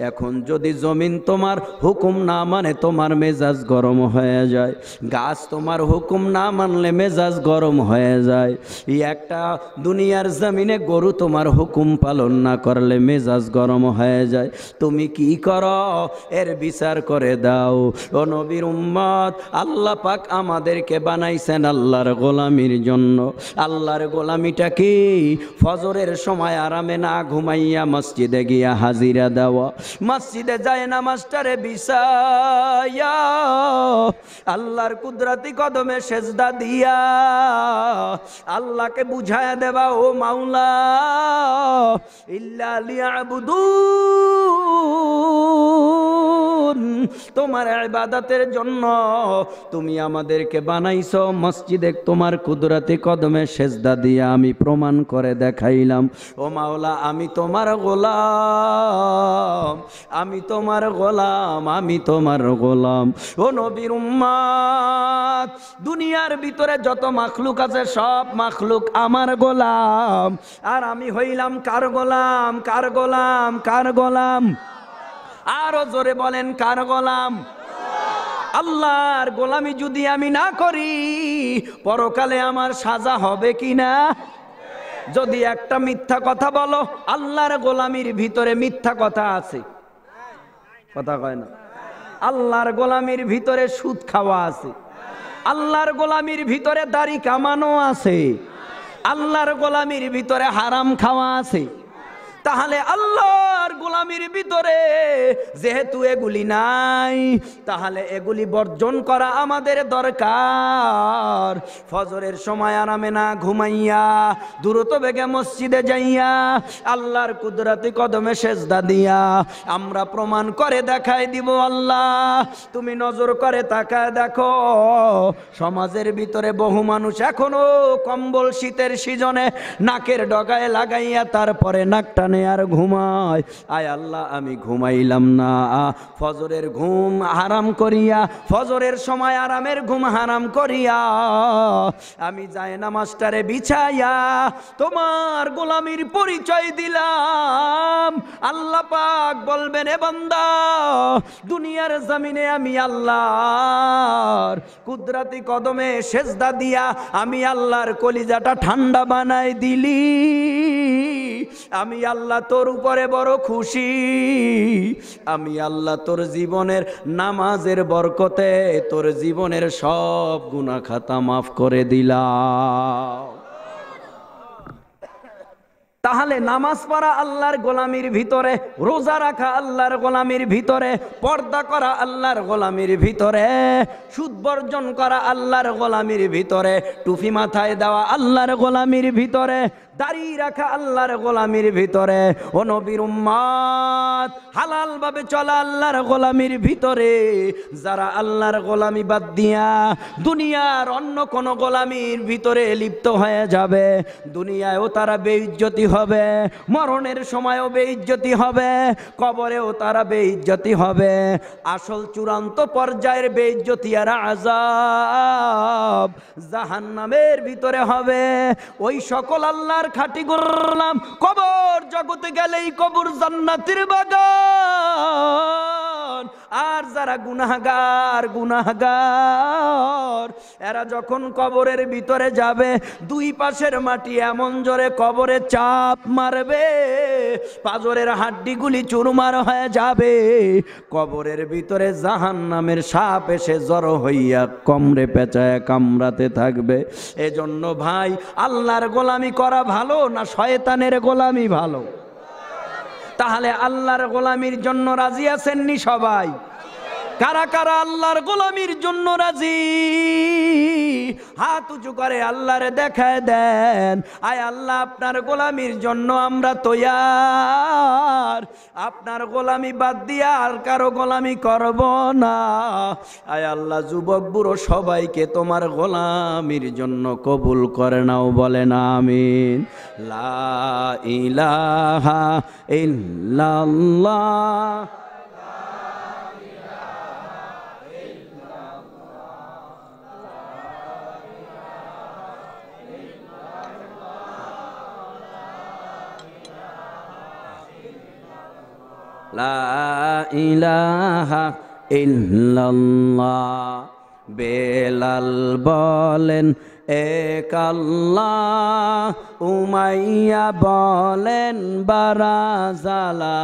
এখন যদি জমিন তোমার হুকুম না মানে তোমার মেজাজ গরম হয়ে যায় গাছ তোমার হুকুম না মানলে মেজাজ গরম হয়ে যায় এই একটা দুনিয়ার জমিনে গরু তোমার হুকুম পালন না করলে মেজাজ গরম হয়ে যায় তুমি কি কর এর বিচার করে দাও ও নবীর উম্মত আল্লাহ পাক আমাদেরকে বানাইছেন আল্লাহর গোলামির জন্য আল্লাহর গোলামিটা কি ফজরের সময় আরামে না ঘুমাইয়া মসজিদে গিয়া হাজিরা দেওয়া মসজিদে যায় না মাস্টারে বিষায়া আল্লাহর কুদরাতি কদমে সেজদা দিয়া আল্লাহকে বুঝায়া দেবা ও মাওলা ইল্লা লিয়াবুদুন তোমার ইবাদতের জন্য তুমি আমাদেরকে বানাইছো মসজিদে তোমার কুদরতি কদমে সেজদা দিয়ে আমি প্রমাণ করে দেখাইলাম ও মাওলা আমি তোমার গোলাম আমি তোমার গোলাম আমি তোমার গোলাম ও নবীর উম্মাদ দুনিয়ার ভিতরে যত মাখলুক আছে সব মাখলুক আমার গোলাম আর আমি হই হইলাম কার গোলাম কার গোলাম কার গোলাম আরো জোরে বলেন কার গোলাম আল্লাহর গোলামি যদি আমি না করি পরকালে আমার সাজা হবে কি না যদি একটা মিথ্যা কথা বলো আল্লাহর গোলামির ভিতরে মিথ্যা কথা আছে কথা কয় না আল্লাহর গোলামির ভিতরে সুদ খাওয়া আছে আল্লাহর গোলামির ভিতরে দাড়ি কামানো আছে আল্লাহর গোলামির ভিতরে হারাম খাওয়া আছে তাহলে আল্লাহ আল্লাহর গোলামির ভিতরে যেহেতু এগুলি নাই তাহলে এগুলি বর্জন করা আমাদের দরকার ফজরের সময় আরামে না ঘুমাইয়া দ্রুত বেগে মসজিদে যাইয়া আল্লাহর কুদরাতি কদমে সেজদা দিয়া আমরা প্রমাণ করে দেখাই দিব আল্লাহ তুমি নজর করে তাকায় দেখো সমাজের ভিতরে বহু মানুষ এখনো কম্বল শীতের সিজনে নাকের ডগায় লাগাইয়া তারপরে নাক টানে আর ঘুমায় আয় আল্লাহ আমি ঘুমাইলাম না ফজরের ঘুম হারাম করিয়া ফজরের সময় আরামের ঘুম হারাম করিয়া আমি যায় না মাস্টারে বিছাইয়া তোমার গোলামির পরিচয় দিলাম আল্লাহ পাক বলবেন এ বন্দা দুনিয়ার জামিনে আমি আল্লাহর কুদরাতি কদমে সেজদা দিয়া আমি আল্লাহর কলিজাটা ঠান্ডা বানাই দিলি আমি আল্লাহ তোর উপরে বড় খুশি আমি আল্লাহ তোর জীবনের নামাজের বরকতে তোর জীবনের সব গুণা খাতা মাফ করে দিলাম তাহলে নামাজ পড়া আল্লাহর গোলামির ভিতরে রোজা রাখা আল্লাহর গোলামির ভিতরে পর্দা করা আল্লাহর গোলামির ভিতরে সুদ বর্জন করা আল্লাহর গোলামির ভিতরে টুফি মাথায় দেওয়া আল্লাহর গোলামির ভিতরে দাঁড়িয়ে রাখা আল্লাহর গোলামির ভিতরে ও নবীর উম্মাদ হালাল ভাবে চলা আল্লাহর গোলামির ভিতরে যারা আল্লাহর গোলামি বাদ দিয়া দুনিয়ার অন্য কোন গোলামির ভিতরে লিপ্ত হয়ে যাবে দুনিয়ায়ও তারা বেইজ্জতি হবে মরণের সময়ও বেইজ্জতি হবে কবরেও তারা বেইজ্জতি হবে আসল চূড়ান্ত পর্যায়ের বেইজ্জতি আর আজাব জাহান্নামের ভিতরে হবে ওই সকল আল্লাহ দুনিয়ার খাটি করলাম কবর জগতে গেলেই কবর জান্নাতির বাগান আর যারা গুনাহগার গুনাহগার এরা যখন কবরের ভিতরে যাবে দুই পাশের মাটি এমন জোরে কবরে চাপ মারবে পাজরের হাড্ডিগুলি চুরমার হয়ে যাবে কবরের ভিতরে জাহান নামের সাপ এসে জড়ো হইয়া কমরে পেঁচায় কামড়াতে থাকবে এজন্য ভাই আল্লাহর গোলামি করা ভালো না শয়তানের গোলামি ভালো তাহলে আল্লাহর গোলামির জন্য রাজি আছেননি সবাই কারা কারা আল্লাহর গোলামির জন্য রাজি হাত উঁচু করে আল্লাহরে দেখায় দেন আয় আল্লাহ আপনার গোলামির জন্য আমরা তৈয়ার আপনার গোলামি বাদ দিয়া আর কারো গোলামি করব না আয় আল্লাহ যুবক বুড়ো সবাইকে তোমার গোলামির জন্য কবুল করে নাও বলেন আমিন লা ইলাহা ইল্লাল্লাহ লা ইলাহা বেলাল বলেন একাল্লা উমাইয়া বলেন বারাজালা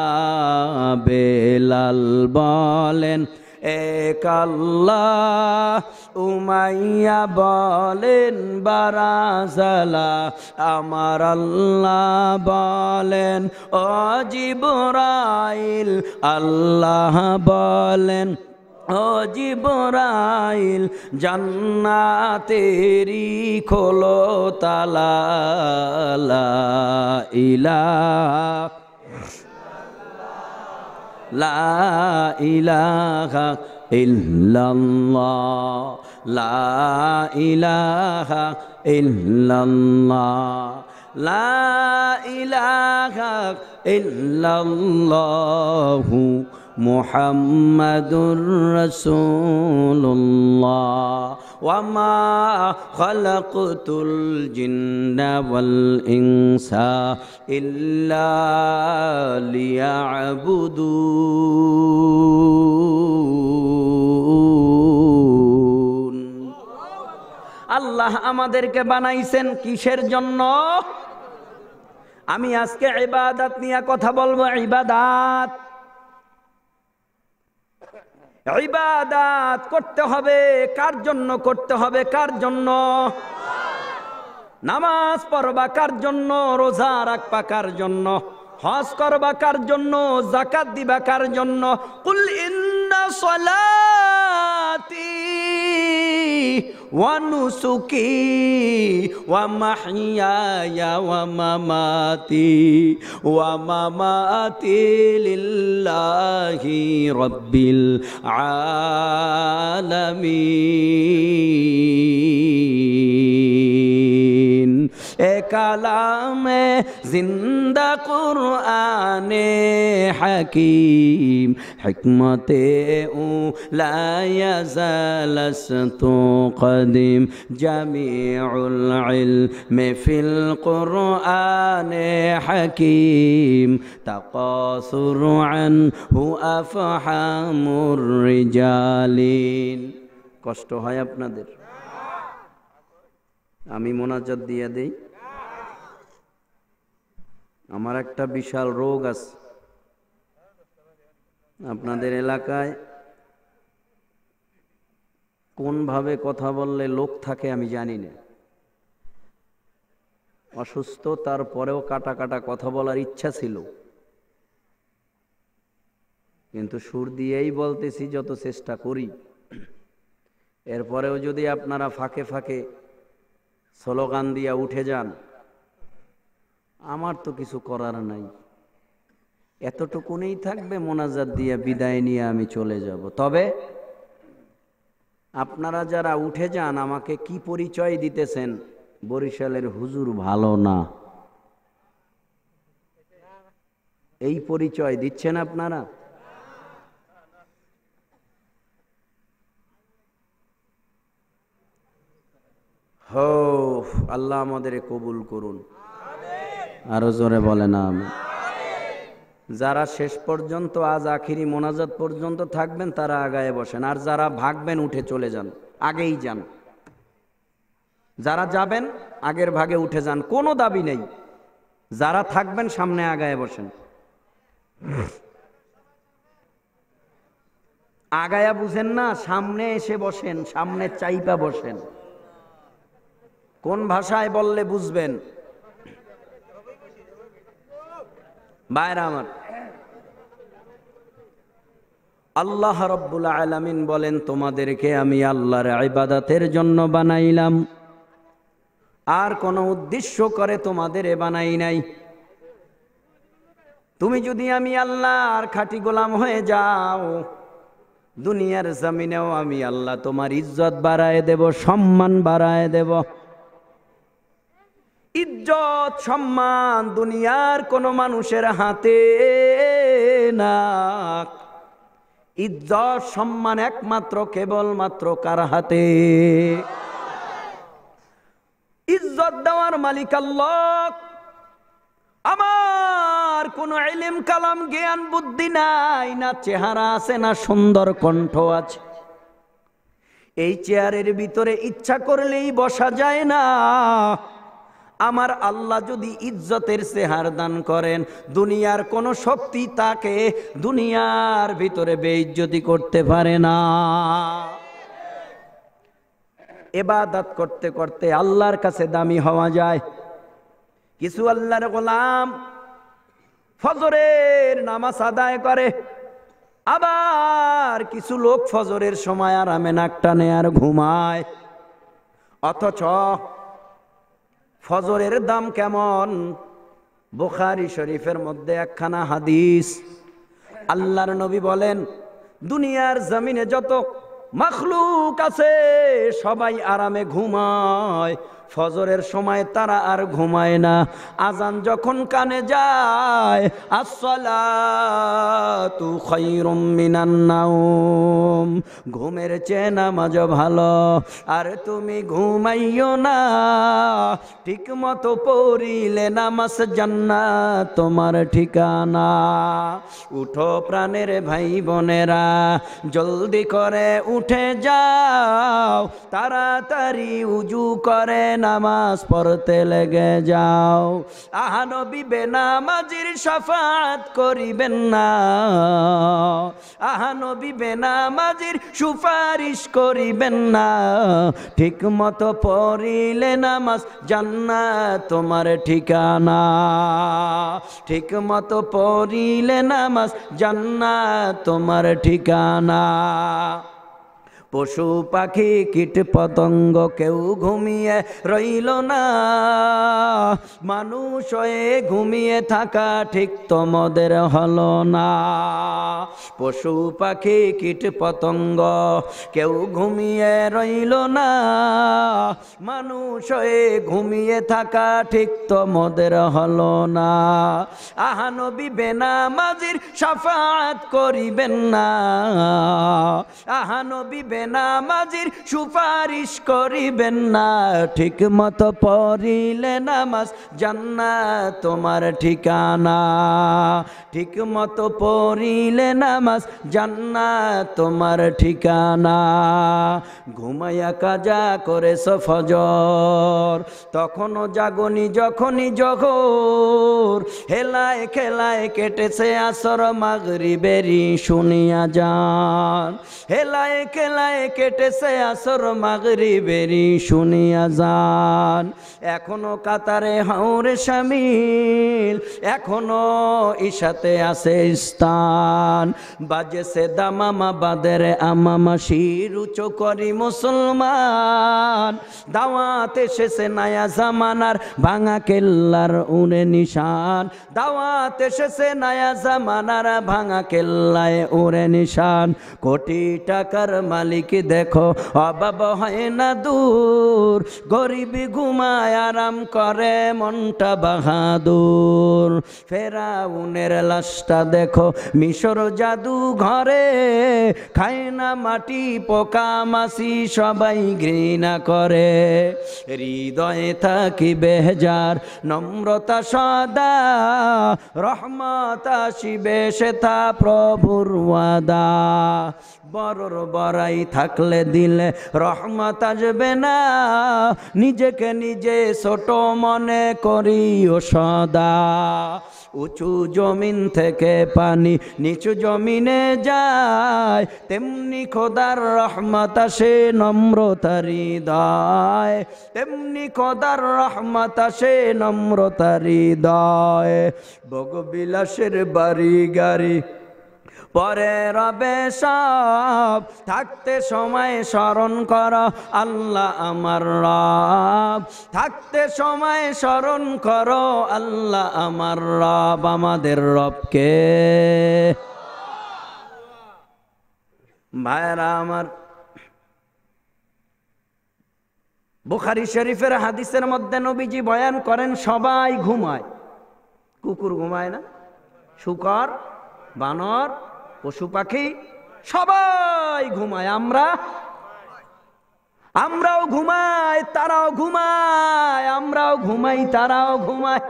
বেলাল বলেন এক আল্লাহ উমাইয়া বলেন বারাজালা আমার আল্লাহ বলেন অজিবরাইল আল্লাহ বলেন ও জিবরাইল জান্নাতেরি খোলো তালা ইলা লা ইলাহা ইল্লাল্লাহ লা ইলাহা ইল্লাল্লাহ লা ইলাহা ইল্লাল্লাহু মোহাম্মদুর রসুল্লাহ ওয়ামা খলকুতুল জিন্না ওয়াল ইনসা ইল্লা লিয়াবুদুন আল্লাহ আমাদেরকে বানাইছেন কিসের জন্য আমি আজকে ইবাদাত নিয়ে কথা বলবো ইবাদাত ইবাদাত করতে হবে কার জন্য করতে হবে কার জন্য নামাজ পড়বা কার জন্য রোজা রাখবা কার জন্য হজ করবা কার জন্য জাকাত দিবা কার জন্য কুল ইন্না সলাতি ونسكي ومحياي ومماتي ومماتي لله رب العالمين کلام زندہ قرآن حکیم حکمت لا يزال یزال قد القديم جميع العلم في القرآن حكيم تقاصر عنه أفحام الرجال কষ্ট হয় আপনাদের আমি মোনাজাত দিয়ে দেই আমার একটা বিশাল রোগ আছে আপনাদের এলাকায় কোনভাবে কথা বললে লোক থাকে আমি জানি না অসুস্থ তারপরেও কাটা কাটা কথা বলার ইচ্ছা ছিল কিন্তু সুর দিয়েই বলতেছি যত চেষ্টা করি এরপরেও যদি আপনারা ফাঁকে ফাঁকে স্লোগান দিয়া উঠে যান আমার তো কিছু করার নাই এতটুকুনেই থাকবে মোনাজাত দিয়ে বিদায় নিয়ে আমি চলে যাব তবে আপনারা যারা উঠে যান আমাকে কি পরিচয় দিতেছেন বরিশালের হুজুর ভালো না এই পরিচয় দিচ্ছেন আপনারা হো আল্লাহ আমাদের কবুল করুন আরো জোরে বলেন আমি যারা শেষ পর্যন্ত আজ আখিরি মোনাজাত পর্যন্ত থাকবেন তারা আগায় বসেন আর যারা ভাগবেন উঠে চলে যান আগেই যান যারা যাবেন আগের ভাগে উঠে যান কোনো দাবি নেই যারা থাকবেন সামনে আগায় বসেন আগায়া বুঝেন না সামনে এসে বসেন সামনে চাইপা বসেন কোন ভাষায় বললে বুঝবেন বাইরা আমার আল্লাহ রব্বুল আলামিন বলেন তোমাদেরকে আমি আল্লাহর ইবাদতের জন্য বানাইলাম আর কোনো উদ্দেশ্য করে তোমাদের এ বানাই নাই তুমি যদি আমি আল্লাহ আর খাটি গোলাম হয়ে যাও দুনিয়ার জামিনেও আমি আল্লাহ তোমার ইজ্জত বাড়ায় দেব সম্মান বাড়ায় দেব ইজ্জত সম্মান দুনিয়ার কোন মানুষের হাতে না ইজ্জত সম্মান একমাত্র কেবলমাত্র কার হাতে ইজ্জত দেওয়ার মালিক আল্লাহ আমার কোনো এলিম কালাম জ্ঞান বুদ্ধি নাই না চেহারা আছে না সুন্দর কণ্ঠ আছে এই চেয়ারের ভিতরে ইচ্ছা করলেই বসা যায় না আমার আল্লাহ যদি ইজ্জতের সেহার দান করেন দুনিয়ার কোন শক্তি তাকে দুনিয়ার ভিতরে বেইজ্জতি করতে পারে না এবাদাত করতে করতে আল্লাহর কাছে দামি হওয়া যায় কিছু আল্লাহর গোলাম ফজরের নামাজ আদায় করে আবার কিছু লোক ফজরের সময় আরামে নাক নেয়ার আর ঘুমায় অথচ ফজরের দাম কেমন বুখারি শরীফের মধ্যে একখানা হাদিস আল্লাহর নবী বলেন দুনিয়ার জমিনে যত মখলুক আছে সবাই আরামে ঘুমায় ফজরের সময় তারা আর ঘুমায় না আজান যখন কানে যায় আসলাতু ঘুমের চেয়ে নামাজ ভালো আর তুমি ঘুমাইও না ঠিক মতো পড়িলে নামাজ জান্না তোমার ঠিকানা উঠো প্রাণের ভাই বোনেরা জলদি করে উঠে যাও তাড়াতাড়ি উজু করে নামাজ পড়তে লেগে যাও আহানবী বেনামাজির সাফাত করিবেন না আহানবী বেনামাজির সুপারিশ করিবেন না ঠিক মতো পড়িলে নামাজ জান্না তোমার ঠিকানা ঠিক মতো পড়িলে নামাজ জান্না তোমার ঠিকানা পশু পাখি কীট পতঙ্গ কেউ ঘুমিয়ে রইল না মানুষ হয়ে ঘুমিয়ে থাকা ঠিক তোমাদের হল না পশু পাখি কীট পতঙ্গ কেউ ঘুমিয়ে রইল না মানুষ হয়ে ঘুমিয়ে থাকা ঠিক তোমাদের হল না আহানবী মাজির সাফাত করিবেন না আহানবী করবে না মাজির সুপারিশ করিবেন না ঠিক মতো পড়িলে নামাজ জান্না তোমার ঠিকানা ঠিক মতো পড়িলে নামাজ জান্না তোমার ঠিকানা ঘুমাইয়া কাজা করে ফজর তখনও জাগনি যখনই জঘ হেলায় খেলায় কেটেছে আসর বেরি শুনিয়া যান হেলায় খেলায় বেলায় কেটেছে আসর মাগরি বেরি শুনি আজান এখনো কাতারে হাওরে শামিল এখনো ইশাতে আছে স্থান বাজেছে দামামা বাদের আমামা শির উঁচু করি মুসলমান দাওয়াত এসেছে নায়া জামানার ভাঙা কেল্লার উনে নিশান দাওয়াত এসেছে নায়া জামানার ভাঙা কেল্লায় উড়ে নিশান কোটি টাকার মালিক কি দেখো অভাব হয় না দূর গরিব ঘুমায় আরাম করে মনটা বাহাদুর উনের লাশটা দেখো মিশর জাদু ঘরে খায় না মাটি পোকা মাসি সবাই ঘৃণা করে হৃদয়ে থাকি বেহজার নম্রতা সদা রহমত আসিবে সেতা প্রভুর ওয়াদা বরর বড়াই থাকলে দিলে রহমত আসবে না নিজেকে নিজে ছোট মনে করি ও সদা উঁচু জমিন থেকে পানি নিচু জমিনে যায় তেমনি খোদার রহমত আসে নম্রতারি দয় তেমনি খোদার রহমত আসে নম্রতারি দয় বগবিলাসের বাড়ি গাড়ি পরে রবে সব থাকতে সময় স্মরণ কর আল্লাহ আমার রব থাকতে সময় স্মরণ করো আল্লাহ আমার রব আমাদের রবকে ভাইরা আমার বুখারি শরীফের হাদিসের মধ্যে নবীজি বয়ান করেন সবাই ঘুমায় কুকুর ঘুমায় না শুকর বানর পশু পাখি সবাই ঘুমায় আমরা আমরাও ঘুমাই তারাও ঘুমায় আমরাও ঘুমাই তারাও ঘুমায়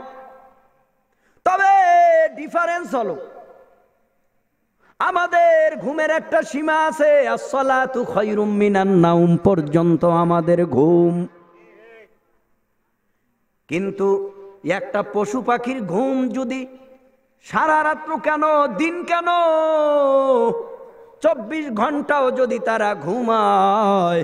তবে ডিফারেন্স হলো আমাদের ঘুমের একটা সীমা আছে আসলাতু খৈরুম মিনান নাউম পর্যন্ত আমাদের ঘুম কিন্তু একটা পশু পাখির ঘুম যদি সারা রাত্র কেন দিন কেন চব্বিশ ঘন্টাও যদি তারা ঘুমায়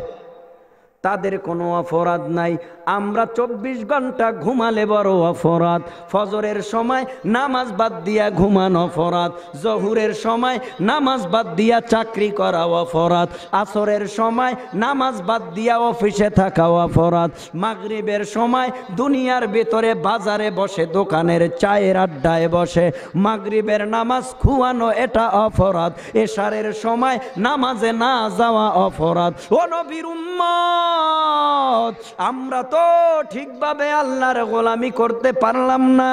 তাদের কোনো অপরাধ নাই আমরা ২৪ ঘন্টা ঘুমালে বড় অপরাধ ফজরের সময় নামাজ বাদ দিয়া ঘুমান অপরাধ জহুরের সময় নামাজ বাদ দিয়া চাকরি করা অপরাধ আসরের সময় নামাজ বাদ দিয়া অফিসে থাকা অপরাধ মাগরিবের সময় দুনিয়ার ভেতরে বাজারে বসে দোকানের চায়ের আড্ডায় বসে মাগরিবের নামাজ খুয়ানো এটা অপরাধ এশারের সময় নামাজে না যাওয়া অপরাধ ও নবীর আমরা তো ঠিকভাবে আল্লাহর গোলামি করতে পারলাম না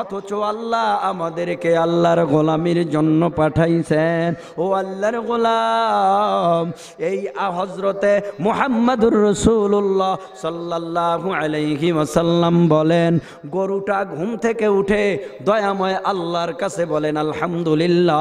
অথচ আল্লাহ আমাদেরকে আল্লাহর গোলামির জন্য পাঠাইছেন ও আল্লাহর গোলাম এই হজরতে মোহাম্মদুর রসুল্লাহ সাল্লাহ আলাইহি ওসাল্লাম বলেন গরুটা ঘুম থেকে উঠে দয়াময় আল্লাহর কাছে বলেন আলহামদুলিল্লাহ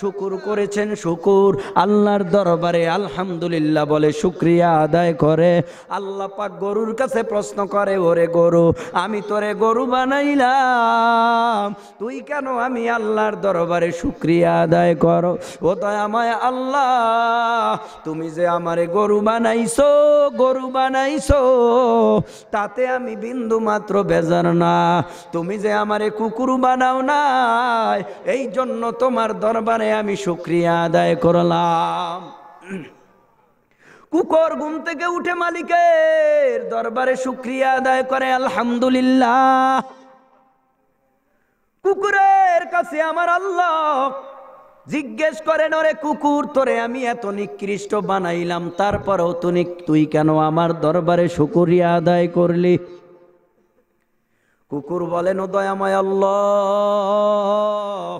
শুকুর করেছেন শুকুর আল্লাহর দরবারে আলহামদুলিল্লাহ বলে শুক্রিয়া আদায় করে আল্লাহ পাক গরু গরুর কাছে প্রশ্ন করে ওরে গরু আমি তোরে গরু বানাইলাম তুই কেন আমি আল্লাহর দরবারে শুক্রিয়া আদায় করো ও আমায় আল্লাহ তুমি যে আমারে গরু বানাইছো গরু বানাইছো তাতে আমি বিন্দু মাত্র বেজার না তুমি যে আমারে কুকুর বানাও নাই এই জন্য তোমার দরবারে আমি শুক্রিয়া আদায় করলাম কুকর ঘুম থেকে উঠে মালিকের দরবারে শুক্রিয়া আদায় করে আলহামদুলিল্লাহ কুকুরের কাছে আমার আল্লাহ জিজ্ঞেস করেন ওরে কুকুর তোরে আমি এত নিকৃষ্ট বানাইলাম তারপরেও তুমি তুই কেন আমার দরবারে শুকুরিয়া আদায় করলি কুকুর বলেন দয়াময় আল্লাহ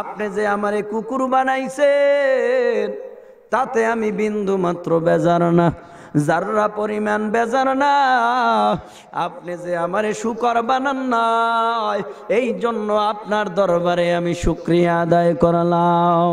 আপনি যে আমারে কুকুর বানাইছেন তাতে আমি বিন্দু মাত্র বেজার না যাররা পরিমাণ বেজার না আপনি যে আমার শুকর বানান নয় এই জন্য আপনার দরবারে আমি শুক্রিয়া আদায় করলাম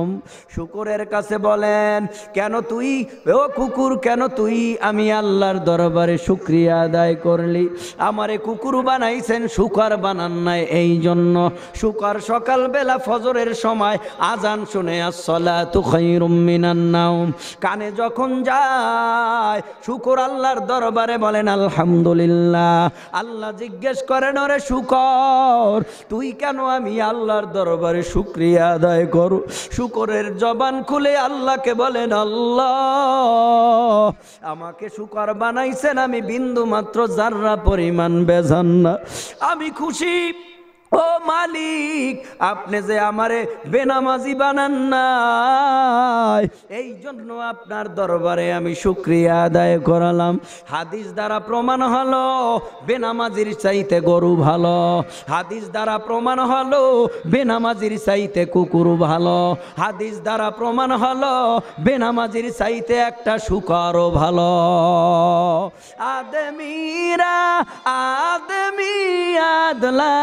শুকুরের কাছে বলেন কেন তুই ও কুকুর কেন তুই আমি আল্লাহর দরবারে শুক্রিয়া আদায় করলি আমারে কুকুর বানাইছেন শুকর বানান নাই এই জন্য শুকর সকালবেলা ফজরের সময় আজান শুনে আসলা তু খৈরুমিনান্নাউম কানে যখন যায় শুকর আল্লাহর দরবারে বলেন আলহামদুলিল্লাহ আল্লাহ জিজ্ঞেস করেন ওরে শুকর তুই কেন আমি আল্লাহর দরবারে শুক্রিয়া আদায় করো শুকরের জবান খুলে আল্লাহকে বলেন আল্লাহ আমাকে শুকর বানাইছেন আমি বিন্দু মাত্র যার্রা পরিমাণ বেজান না আমি খুশি ও মালিক আপনি যে আমারে বেনামাজি বানান নাই এই জন্য আপনার দরবারে আমি শুক্রিয়া আদায় করালাম হাদিস দ্বারা প্রমাণ হলো বেনামাজির চাইতে গরু ভালো হাদিস দ্বারা প্রমাণ হলো বেনামাজির চাইতে কুকুর ভালো হাদিস দ্বারা প্রমাণ হলো বেনামাজির চাইতে একটা শুকরও ভালো আদমিরা আদমি আদলা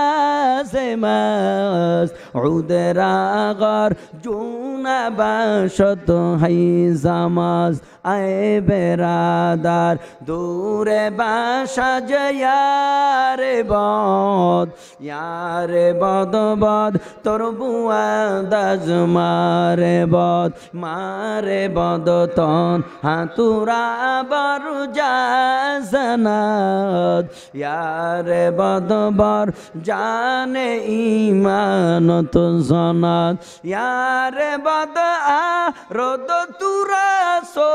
زمز عود را غار جون باشد هی زماز আয় বেড়াদার দূরে বাসা জয়ারে বদ ইয়ারে বদ বদ তোর দাজ মারে বদ মারে বদ তন হাতুরা বারু জানাদ ইয়ারে বদ বর জানে তো সনাদ ইয়ারে বদ আ রদ তুরা সো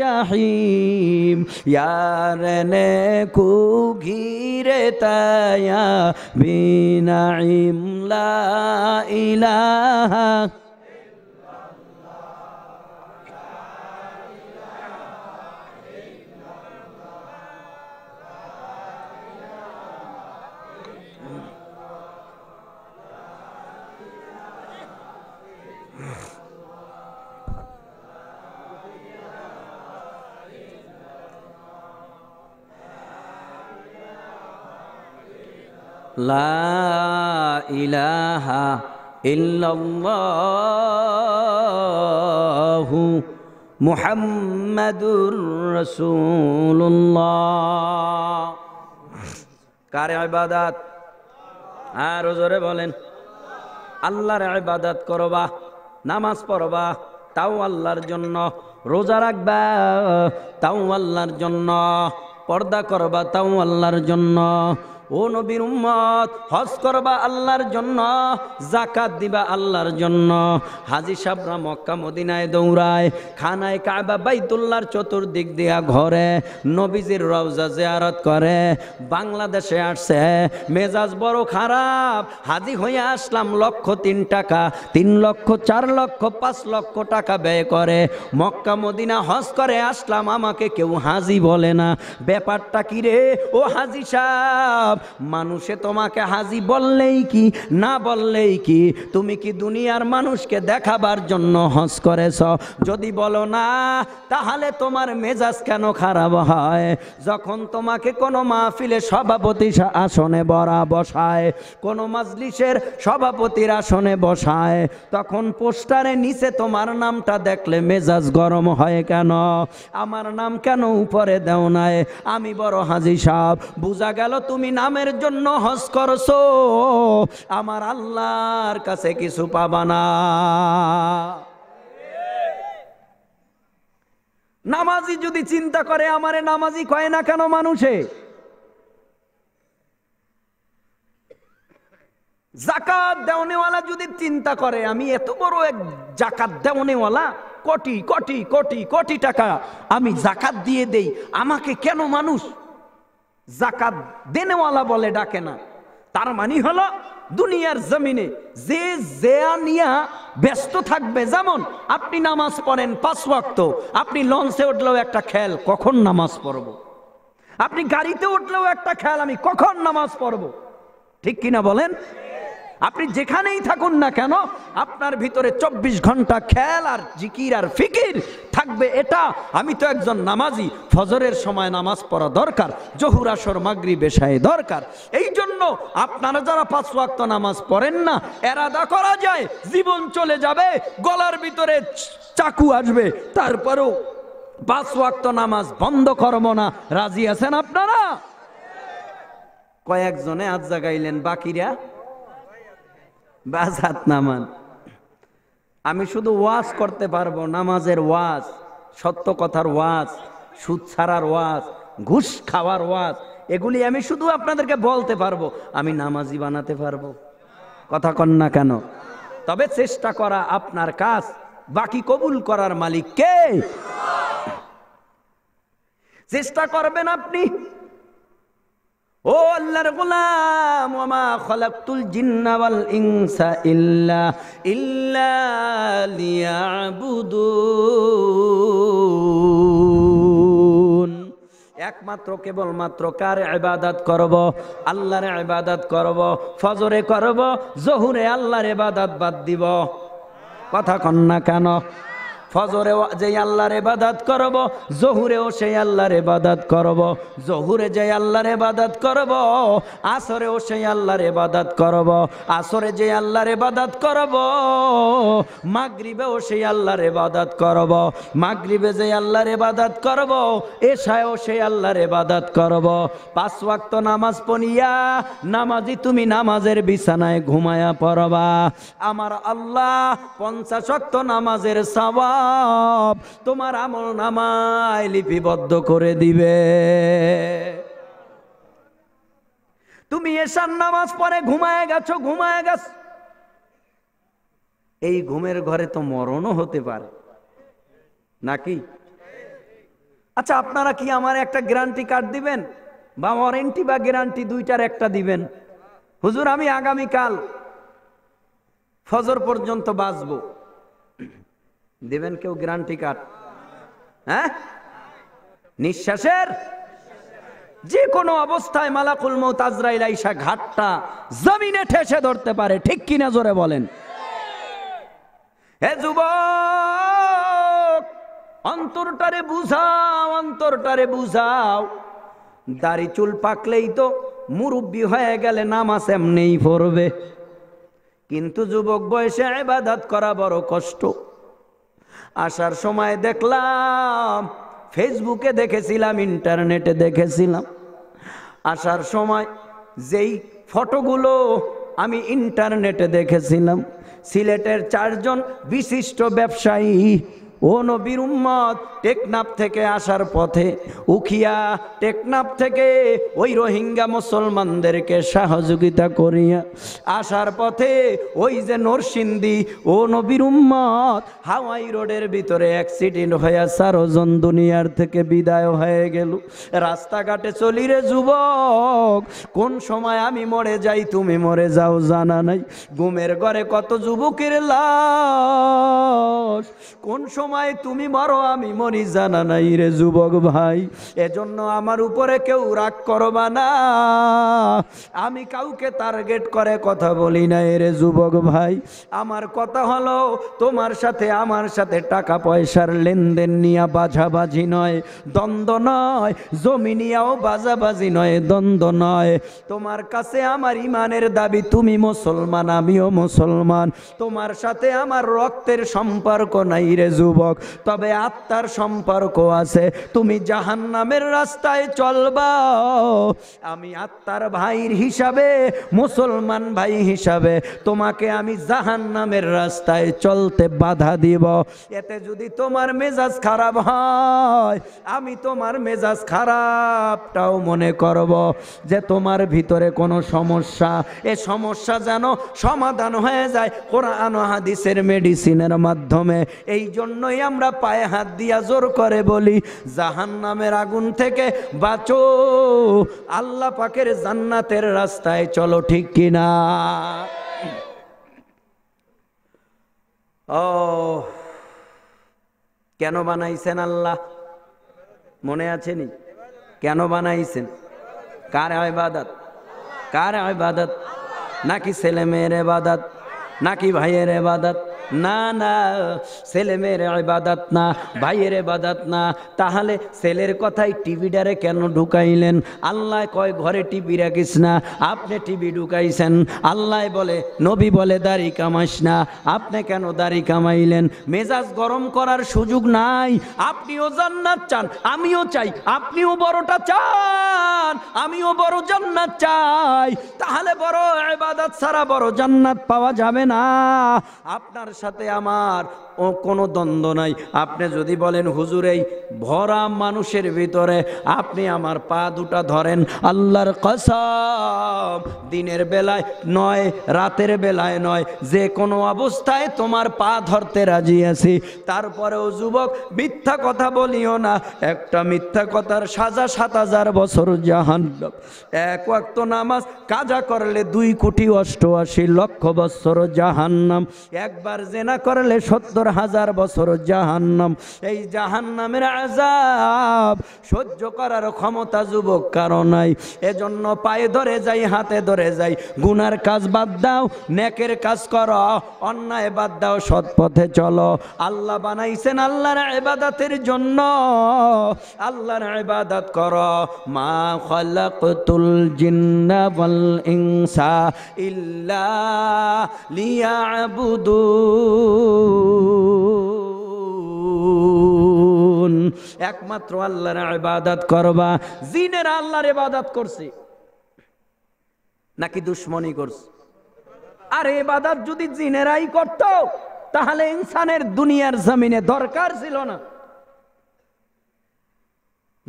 জাহিম ইয়ারনে কু ঘিরে তায়া বিনা ইমলা ইলাহা لا إله إلا الله محمد رسول الله কার ইবাদত আর জোরে বলেন আল্লাহর ইবাদত করবা নামাজ পড়বা তাও আল্লাহর জন্য রোজা রাখবা তাও আল্লাহর জন্য পর্দা করবা তাও আল্লাহর জন্য ও নবীর উম্মত হজ করবা আল্লাহর জন্য জাকাত দিবা আল্লাহর জন্য হাজি সাবরা মক্কা মদিনায় দৌড়ায় খানায় কাবা বাইতুল্লার চতুর্দিক দিয়া ঘরে নবীজির রওজা জেয়ারত করে বাংলাদেশে আসছে মেজাজ বড় খারাপ হাজি হয়ে আসলাম লক্ষ তিন টাকা তিন লক্ষ চার লক্ষ পাঁচ লক্ষ টাকা ব্যয় করে মক্কা মদিনা হজ করে আসলাম আমাকে কেউ হাজি বলে না ব্যাপারটা কি রে ও হাজি সাহ সাহেব মানুষে তোমাকে হাজি বললেই কি না বললেই কি তুমি কি দুনিয়ার মানুষকে দেখাবার জন্য হস করেছ যদি বলো না তাহলে তোমার মেজাজ কেন খারাপ হয় যখন তোমাকে কোনো মাহফিলে সভাপতি আসনে বরা বসায় কোনো মাজলিসের সভাপতির আসনে বসায় তখন পোস্টারে নিচে তোমার নামটা দেখলে মেজাজ গরম হয় কেন আমার নাম কেন উপরে দেও নাই আমি বড় হাজি সাহেব বুঝা গেল তুমি না নামের জন্য হস করছো আমার আল্লাহর কাছে কিছু পাবা না নামাজি যদি চিন্তা করে আমারে নামাজি কয় না কেন মানুষে জাকাত দেওয়ালা যদি চিন্তা করে আমি এত বড় এক জাকাত দেওয়ালা কোটি কোটি কোটি কোটি টাকা আমি জাকাত দিয়ে দেই আমাকে কেন মানুষ জাকাত দেনেওয়ালা বলে ডাকে না তার মানে হলো দুনিয়ার জমিনে যে জেয়া নিয়া ব্যস্ত থাকবে যেমন আপনি নামাজ পড়েন পাঁচ ওয়াক্ত আপনি লঞ্চে উঠলেও একটা খেল কখন নামাজ পড়ব আপনি গাড়িতে উঠলেও একটা খেল আমি কখন নামাজ পড়ব ঠিক কিনা বলেন আপনি যেখানেই থাকুন না কেন আপনার ভিতরে ২৪ ঘন্টা খেয়াল আর জিকির আর ফিকির থাকবে এটা আমি তো একজন নামাজি ফজরের সময় নামাজ পড়া দরকার জহুর আসর মাগরি বেশায় দরকার এই জন্য আপনারা যারা পাঁচ ওয়াক্ত নামাজ পড়েন না এরাদা করা যায় জীবন চলে যাবে গলার ভিতরে চাকু আসবে তারপরেও পাঁচ ওয়াক্ত নামাজ বন্ধ করবো না রাজি আছেন আপনারা কয়েকজনে আজ জাগাইলেন বাকিরা বাস হাত নামান আমি শুধু ওয়াজ করতে পারবো নামাজের ওয়াজ সত্য কথার ওয়াজ সুদ ছাড়ার ওয়াজ ঘুষ খাওয়ার ওয়াজ এগুলি আমি শুধু আপনাদেরকে বলতে পারবো আমি নামাজি বানাতে পারবো কথা কন না কেন তবে চেষ্টা করা আপনার কাজ বাকি কবুল করার মালিককে চেষ্টা করবেন আপনি ও আল্লাহর গোলাম ওমা খলাকতুল জিন্না ওয়াল ইনসা ইল্লা ইল্লা লিয়াবুদুন একমাত্র কেবলমাত্র কার এবাদাত করব আল্লাহর এবাদাত করব ফজরে করব জহুরে আল্লাহর এবাদাত বাদ দিব কথা কন্যা কেন ফজরেও যে আল্লাহর এবাদাত করব জহুরেও সেই আল্লাহর এবাদাত করব জহুরে যে আল্লাহর এবাদাত করব আসরেও সেই আল্লাহর এবাদাত করব আসরে যে আল্লাহর এবাদাত করব মাগরিবেও সেই আল্লাহর এবাদাত করব মাগরিবে যে আল্লাহর এবাদাত করব এশায়ও সেই আল্লাহর এবাদাত করব পাঁচ ওয়াক্ত নামাজ পনিয়া নামাজি তুমি নামাজের বিছানায় ঘুমায়া পড়বা আমার আল্লাহ পঞ্চাশক্ত নামাজের সাওয়া সব তোমার আমল নামায় লিপিবদ্ধ করে দিবে তুমি এসার নামাজ পরে ঘুমায় গেছো ঘুমায় গেছ এই ঘুমের ঘরে তো মরণও হতে পারে নাকি আচ্ছা আপনারা কি আমার একটা গ্যারান্টি কার্ড দিবেন বা ওয়ারেন্টি বা গ্যারান্টি দুইটার একটা দিবেন হুজুর আমি আগামীকাল ফজর পর্যন্ত বাঁচবো দেবেন কেউ গ্যারান্টি কার্ড হ্যাঁ নিঃশ্বাসের যে কোনো অবস্থায় মালাকুল মৌত আজরাইল আইসা ঘাটটা জমিনে ঠেসে ধরতে পারে ঠিক কিনা জোরে বলেন হে যুবক অন্তরটারে বুঝাও অন্তরটারে বুঝাও দাড়ি চুল পাকলেই তো মুরব্বি হয়ে গেলে নামাজ এমনিই পড়বে কিন্তু যুবক বয়সে এবাদাত করা বড় কষ্ট আসার সময় দেখলাম ফেসবুকে দেখেছিলাম ইন্টারনেটে দেখেছিলাম আসার সময় যেই ফটোগুলো আমি ইন্টারনেটে দেখেছিলাম সিলেটের চারজন বিশিষ্ট ব্যবসায়ী ও নবীর উম্মত টেকনাফ থেকে আসার পথে উখিয়া টেকনাফ থেকে ওই রোহিঙ্গা মুসলমানদেরকে সহযোগিতা করিয়া আসার পথে ওই যে নরসিন্দি ও নবীর উম্মত হাওয়াই রোডের ভিতরে অ্যাক্সিডেন্ট হইয়া সারজন দুনিয়ার থেকে বিদায় হয়ে গেল রাস্তাঘাটে চলি রে যুবক কোন সময় আমি মরে যাই তুমি মরে যাও জানা নাই গুমের ঘরে কত যুবকের লাশ কোন সময় সময় তুমি মরো আমি মরি জানা নাই রে যুবক ভাই এজন্য আমার উপরে কেউ রাগ করবা না আমি কাউকে টার্গেট করে কথা বলি না রে যুবক ভাই আমার কথা হলো তোমার সাথে আমার সাথে টাকা পয়সার লেনদেন নিয়ে বাজাবাজি নয় দ্বন্দ্ব নয় জমি নিয়েও বাজাবাজি নয় দ্বন্দ্ব নয় তোমার কাছে আমার ইমানের দাবি তুমি মুসলমান আমিও মুসলমান তোমার সাথে আমার রক্তের সম্পর্ক নাই রে যুবক সম্পর্ক তবে আত্মার সম্পর্ক আছে তুমি জাহান নামের রাস্তায় চলবা আমি আত্মার ভাইয়ের হিসাবে মুসলমান ভাই হিসাবে তোমাকে আমি জাহান নামের রাস্তায় চলতে বাধা দিব এতে যদি তোমার মেজাজ খারাপ হয় আমি তোমার মেজাজ খারাপটাও মনে করব যে তোমার ভিতরে কোনো সমস্যা এ সমস্যা যেন সমাধান হয়ে যায় কোরআন হাদিসের মেডিসিনের মাধ্যমে এই জন্যই সময় আমরা পায়ে হাত দিয়া জোর করে বলি জাহান নামের আগুন থেকে বাঁচো আল্লাহ পাকের জান্নাতের রাস্তায় চলো ঠিক কিনা ও কেন বানাইছেন আল্লাহ মনে আছে নি কেন বানাইছেন কার আবাদাত কার আবাদাত নাকি ছেলে মেয়ের এবাদাত নাকি ভাইয়ের এবাদাত না না ছেলে মেয়ের এবাদাত না ভাইয়ের এবাদাত না তাহলে ছেলের কথাই টিভিটারে কেন ঢুকাইলেন আল্লাহ কয় ঘরে টিভি রাখিস না আপনি টিভি ঢুকাইছেন আল্লাহ বলে নবী বলে দাড়ি কামাইস না আপনি কেন দাড়ি কামাইলেন মেজাজ গরম করার সুযোগ নাই আপনিও জান্নাত চান আমিও চাই আপনিও বড়টা চান আমিও বড় জান্নাত চাই তাহলে বড় এবাদাত ছাড়া বড় জান্নাত পাওয়া যাবে না আপনার সাথে আমার ও কোনো দ্বন্দ্ব নাই আপনি যদি বলেন হুজুর এই ভরা মানুষের ভিতরে আপনি আমার পা দুটা ধরেন আল্লাহর কসম দিনের বেলায় নয় রাতের বেলায় নয় যে কোনো অবস্থায় তোমার পা ধরতে রাজি আছি তারপরেও যুবক মিথ্যা কথা বলিও না একটা মিথ্যা কথার সাজা সাত হাজার বছর জাহান এক ওয়াক্ত নামাজ কাজা করলে দুই কোটি অষ্টআশি লক্ষ বছর জাহান্নাম একবার জেনা করলে সত্য হাজার হাজার বছর জাহান্নাম এই জাহান্নামের আজাব সহ্য করার ক্ষমতা যুবক কারো নাই এজন্য পায়ে ধরে যাই হাতে ধরে যাই গুনার কাজ বাদ দাও নেকের কাজ কর অন্যায় বাদ দাও সৎ পথে চলো আল্লাহ বানাইছেন আল্লাহর এবাদাতের জন্য আল্লাহর এবাদাত কর মা খলাকতুল জিন্না ওয়াল ইনসা ইল্লা লিয়াবুদু একমাত্র আল্লাহর ইবাদত করবা জিনের আল্লাহর ইবাদত করছে নাকি দুশ্মনী করছে আর ইবাদত যদি জিনেরাই করত তাহলে ইনসানের দুনিয়ার জমিনে দরকার ছিল না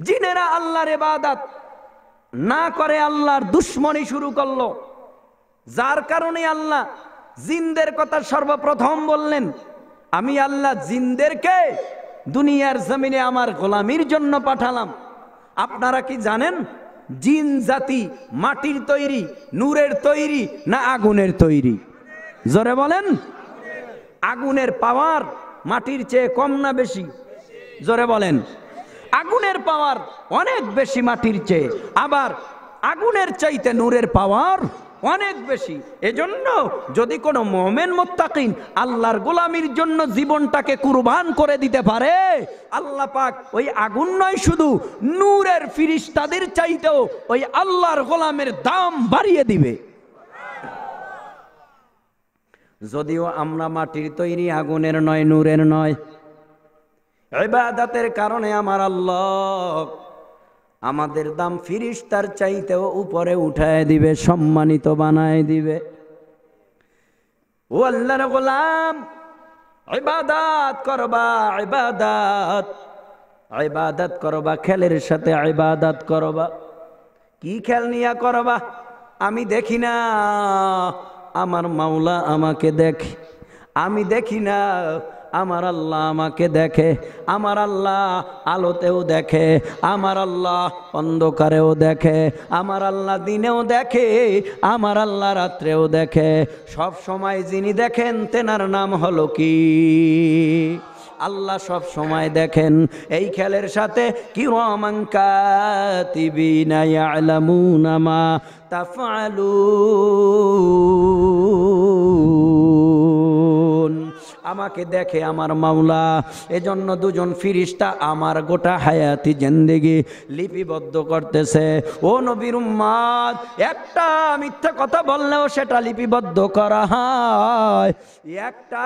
জিনেরা আল্লাহর ইবাদত না করে আল্লাহর দুশ্মনী শুরু করলো যার কারণে আল্লাহ জিনদের কথা সর্বপ্রথম বললেন আমি আল্লাহ জিনদেরকে দুনিয়ার জমিনে আমার গোলামির জন্য পাঠালাম আপনারা কি জানেন জিন জাতি মাটির তৈরি নূরের তৈরি না আগুনের তৈরি জোরে বলেন আগুনের পাওয়ার মাটির চেয়ে কম না বেশি জোরে বলেন আগুনের পাওয়ার অনেক বেশি মাটির চেয়ে আবার আগুনের চাইতে নূরের পাওয়ার অনেক বেশি এজন্য যদি কোনো মোমেন মোত্তাকিন আল্লাহর গোলামির জন্য জীবনটাকে কুরবান করে দিতে পারে আল্লাহ পাক ওই আগুন নয় শুধু নূরের ফিরিস্তাদের চাইতেও ওই আল্লাহর গোলামের দাম বাড়িয়ে দিবে যদিও আমরা মাটির তৈরি আগুনের নয় নূরের নয় এবাদাতের কারণে আমার আল্লাহ আমাদের দাম ফিরিস তার চাইতেও উপরে উঠায় দিবে সম্মানিত বানায় দিবে ও আল্লাহর গোলাম ইবাদাত করবা ইবাদাত ইবাদাত করবা খেলের সাথে ইবাদাত করবা কি খেল নিয়া করবা আমি দেখি না আমার মাওলা আমাকে দেখ আমি দেখি না আমার আল্লাহ আমাকে দেখে আমার আল্লাহ আলোতেও দেখে আমার আল্লাহ অন্ধকারেও দেখে আমার আল্লাহ দিনেও দেখে আমার আল্লাহ রাত্রেও দেখে সব সময় যিনি দেখেন তেনার নাম হলো কি আল্লাহ সব সময় দেখেন এই খেলের সাথে কি মা তাফালু আমাকে দেখে আমার মাওলা এজন্য দুজন ফিরিস্তা আমার গোটা হায়াতি জেন্দিগি লিপিবদ্ধ করতেছে ও নবীর উম্মাদ একটা মিথ্যা কথা বললেও সেটা লিপিবদ্ধ করা হয় একটা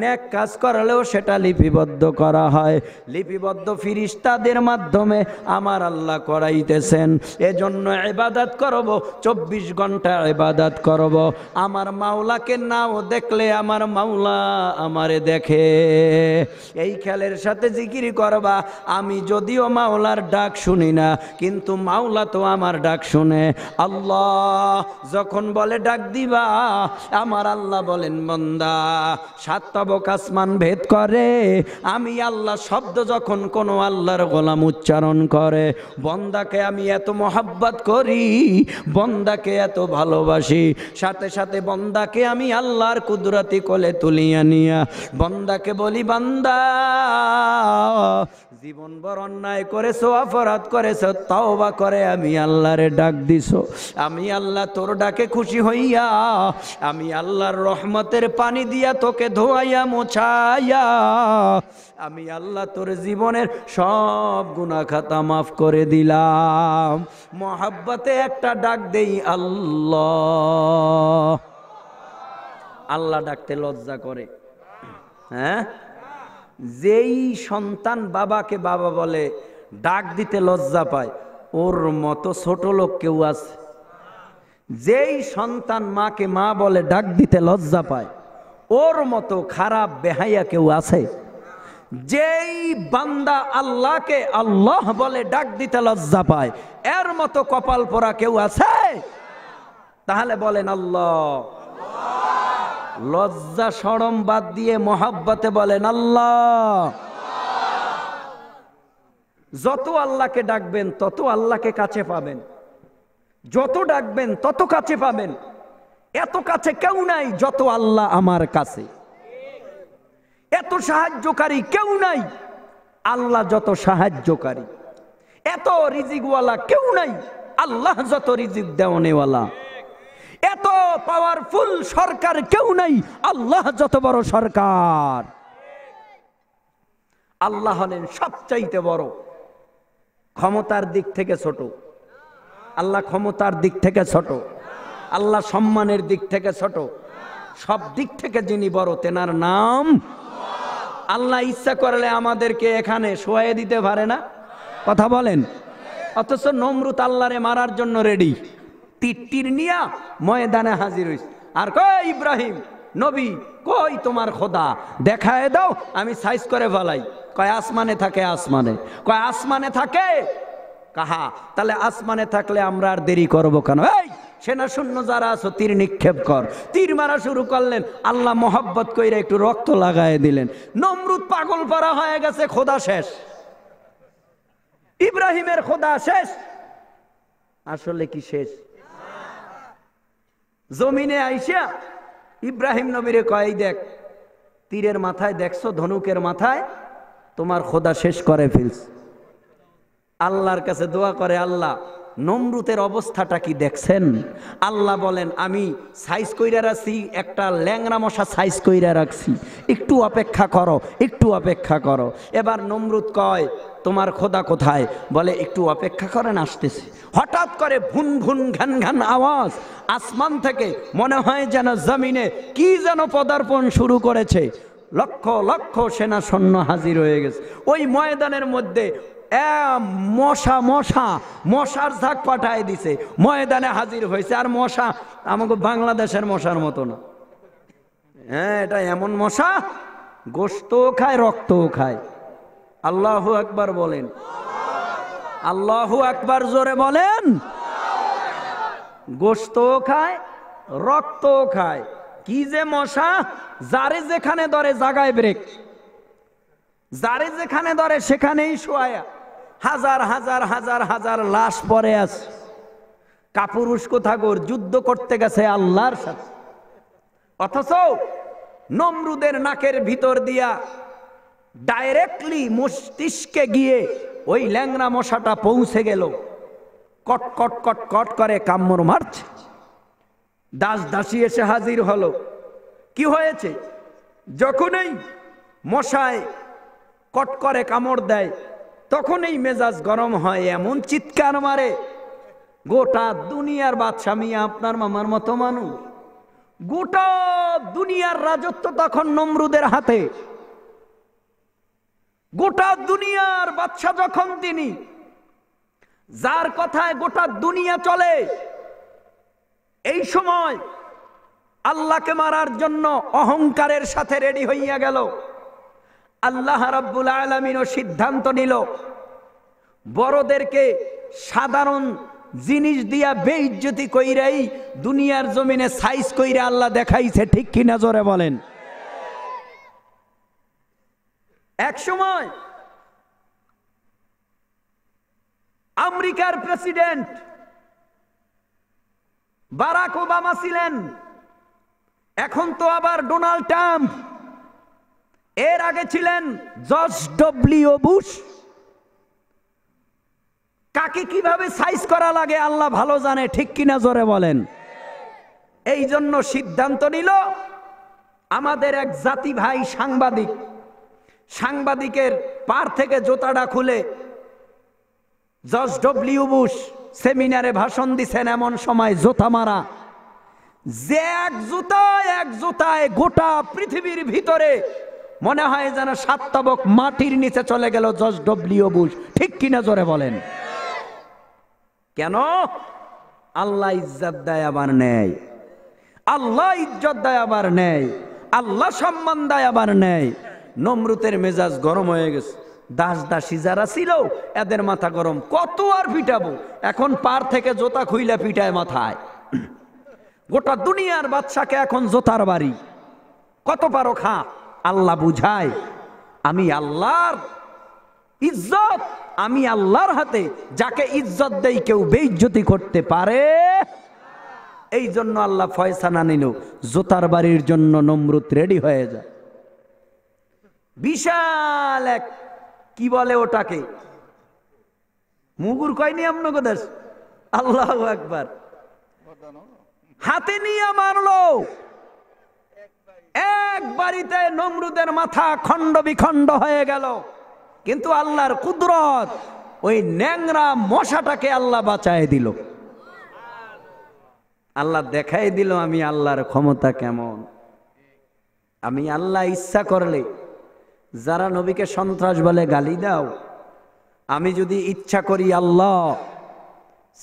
নেক কাজ করলেও সেটা লিপিবদ্ধ করা হয় লিপিবদ্ধ ফিরিস্তাদের মাধ্যমে আমার আল্লাহ করাইতেছেন এজন্য এবাদাত করব চব্বিশ ঘন্টা এবাদাত করব আমার মাওলাকে নাও দেখলে আমার মাওলা আল্লাহ আমারে দেখে এই খেলের সাথে জিকির করবা আমি যদিও মাওলার ডাক শুনি না কিন্তু মাওলা তো আমার ডাক শুনে আল্লাহ যখন বলে ডাক দিবা আমার আল্লাহ বলেন বন্দা সাতবক আসমান ভেদ করে আমি আল্লাহ শব্দ যখন কোনো আল্লাহর গোলাম উচ্চারণ করে বন্দাকে আমি এত মহাব্বাত করি বন্দাকে এত ভালোবাসি সাথে সাথে বন্দাকে আমি আল্লাহর কুদরতি কোলে তুলি নিয়া নিয়া বন্দাকে বলি বান্দা জীবন বর অন্যায় করেছো অপরাধ করেছো বা করে আমি আল্লাহরে ডাক দিছো আমি আল্লাহ তোর ডাকে খুশি হইয়া আমি আল্লাহর রহমতের পানি দিয়া তোকে ধোয়াইয়া মোছাইয়া আমি আল্লাহ তোর জীবনের সব গুণা খাতা মাফ করে দিলাম মহাব্বতে একটা ডাক দেই আল্লাহ আল্লাহ ডাকতে লজ্জা করে হ্যাঁ যেই সন্তান বাবাকে বাবা বলে ডাক দিতে লজ্জা পায় ওর মতো ছোট লোক কেউ আছে যেই সন্তান মাকে মা বলে ডাক দিতে লজ্জা পায় ওর মতো খারাপ বেহাইয়া কেউ আছে যেই বান্দা আল্লাহকে আল্লাহ বলে ডাক দিতে লজ্জা পায় এর মতো কপাল পরা কেউ আছে তাহলে বলেন আল্লাহ লজ্জা সরম বাদ দিয়ে মোহাব্বতে বলেন আল্লাহ যত আল্লাহকে ডাকবেন তত আল্লাহকে কাছে পাবেন যত ডাকবেন তত কাছে পাবেন এত কাছে কেউ নাই যত আল্লাহ আমার কাছে এত সাহায্যকারী কেউ নাই আল্লাহ যত সাহায্যকারী এত রিজিকওয়ালা কেউ নাই আল্লাহ যত রিজিক দেওয়ানেওয়ালা এত পাওয়ারফুল সরকার কেউ নাই আল্লাহ যত বড় সরকার আল্লাহ হলেন সবচাইতে বড় ক্ষমতার দিক থেকে ছোট আল্লাহ ক্ষমতার দিক থেকে ছোট আল্লাহ সম্মানের দিক থেকে ছোট সব দিক থেকে যিনি বড় তেনার নাম আল্লাহ ইচ্ছা করলে আমাদেরকে এখানে শোয়াই দিতে পারে না কথা বলেন অথচ নমরুত আল্লাহরে মারার জন্য রেডি টির নিয়া ময়দানে হাজির হইস আর কয় ইব্রাহিম নবী কই তোমার খোদা দেখায় দাও আমি সাইজ করে ফেলাই কয় আসমানে থাকে আসমানে কয় আসমানে থাকে কাহা তাহলে আসমানে থাকলে আমরা আর দেরি করব কেন এই সেনা শূন্য যারা আছো তীর নিক্ষেপ কর তীর মারা শুরু করলেন আল্লাহ মোহাব্বত কইরে একটু রক্ত লাগায় দিলেন নমরুদ পাগল পারা হয়ে গেছে খোদা শেষ ইব্রাহিমের খোদা শেষ আসলে কি শেষ জমিনে আইসা ইব্রাহিম নবীরে কয় দেখ তীরের মাথায় দেখছো ধনুকের মাথায় তোমার খোদা শেষ করে ফিলস আল্লাহর কাছে দোয়া করে আল্লাহ নমরুতের অবস্থাটা কি দেখছেন আল্লাহ বলেন আমি সাইজ কইরা রাখছি একটা ল্যাংরা মশা সাইজ কইরা রাখছি একটু অপেক্ষা করো একটু অপেক্ষা করো এবার নমরুত কয় তোমার খোদা কোথায় বলে একটু অপেক্ষা করেন আসতেছে হঠাৎ করে ভুন ভুন ঘান ঘান আওয়াজ আসমান থেকে মনে হয় যেন জমিনে কি যেন পদার্পণ শুরু করেছে লক্ষ লক্ষ সেনা সৈন্য হাজির হয়ে গেছে ওই ময়দানের মধ্যে মশা মশা মশার ঝাঁক পাঠায় দিছে ময়দানে হাজির হয়েছে আর মশা আমাকে বাংলাদেশের মশার মতো না হ্যাঁ এটা এমন মশা গোস্তও খায় রক্তও খায় আল্লাহ একবার বলেন আল্লাহ একবার জোরে বলেন গোস্তও খায় রক্তও খায় কি যে মশা যারে যেখানে ধরে জাগায় ব্রেক যারে যেখানে ধরে সেখানেই শোয়া হাজার হাজার হাজার হাজার লাশ পরে আছে কাপুরুষ কোথাগর যুদ্ধ করতে গেছে আল্লাহর সাথে অথচ নমরুদের নাকের ভিতর দিয়া ডাইরেক্টলি মস্তিষ্কে গিয়ে ওই ল্যাংরা মশাটা পৌঁছে গেল কট কট কট কট করে কাম্মর মারছে দাস দাসী এসে হাজির হলো কি হয়েছে যখনই মশায় কট করে কামড় দেয় তখন এই মেজাজ গরম হয় এমন চিৎকার মারে গোটা দুনিয়ার বাদশা মিয়া আপনার মামার মতো মানুষ গোটা দুনিয়ার রাজত্ব তখন নমরুদের হাতে গোটা দুনিয়ার বাদশা যখন তিনি যার কথায় গোটা দুনিয়া চলে এই সময় আল্লাহকে মারার জন্য অহংকারের সাথে রেডি হইয়া গেল আল্লাহ রাব্বুল আলমিনও সিদ্ধান্ত নিল বড়দেরকে সাধারণ জিনিস দিয়া বেইজ্জতি কইরাই দুনিয়ার জমিনে সাইজ কইরা আল্লাহ দেখাইছে ঠিক কিনা জোরে বলেন এক সময় আমেরিকার প্রেসিডেন্ট বারাক ওবামা ছিলেন এখন তো আবার ডোনাল্ড ট্রাম্প এর আগে ছিলেন জস ডব্লিউ বুশ কাকে কিভাবে সাইজ করা লাগে আল্লাহ ভালো জানে ঠিক কিনা জোরে বলেন এই জন্য সিদ্ধান্ত নিল আমাদের এক জাতি ভাই সাংবাদিক সাংবাদিকের পার থেকে জোতাটা খুলে জর্জ ডব্লিউ বুশ সেমিনারে ভাষণ দিছেন এমন সময় জোতা মারা যে এক জুতায় এক জুতায় গোটা পৃথিবীর ভিতরে মনে হয় যেন সাত মাটির নিচে চলে গেল জজ ডব্লিউ বুশ ঠিক কিনা জোরে বলেন কেন আল্লাহ ইজ্জত দেয় আবার নেয় আল্লাহ ইজ্জত দেয় আবার নেয় আল্লাহ সম্মান দেয় আবার নেয় নমরুতের মেজাজ গরম হয়ে গেছে দাস দাসী যারা ছিল এদের মাথা গরম কত আর পিটাবো এখন পার থেকে জোতা খুইলে পিটায় মাথায় গোটা দুনিয়ার বাচ্চাকে এখন জোতার বাড়ি কত পারো খা আল্লাহ বুঝায় আমি আল্লাহর ইজ্জত আমি আল্লাহর হাতে যাকে ইজ্জত দেই কেউ বেইজ্জতি করতে পারে এই জন্য আল্লাহ ফয়সানা নিল জোতার বাড়ির জন্য নমরুত রেডি হয়ে যায় বিশাল এক কি বলে ওটাকে মুগুর কয়নি আমনগো আল্লাহ একবার হাতে নিয়ে মারলো এক বাড়িতে নমরুদের মাথা খণ্ড বিখণ্ড হয়ে গেল কিন্তু আল্লাহর কুদরত ওই ন্যাংরা মশাটাকে আল্লাহ বাঁচাই দিল আল্লাহ দেখাই দিল আমি আল্লাহর ক্ষমতা কেমন আমি আল্লাহ ইচ্ছা করলে যারা নবীকে সন্ত্রাস বলে গালি দাও আমি যদি ইচ্ছা করি আল্লাহ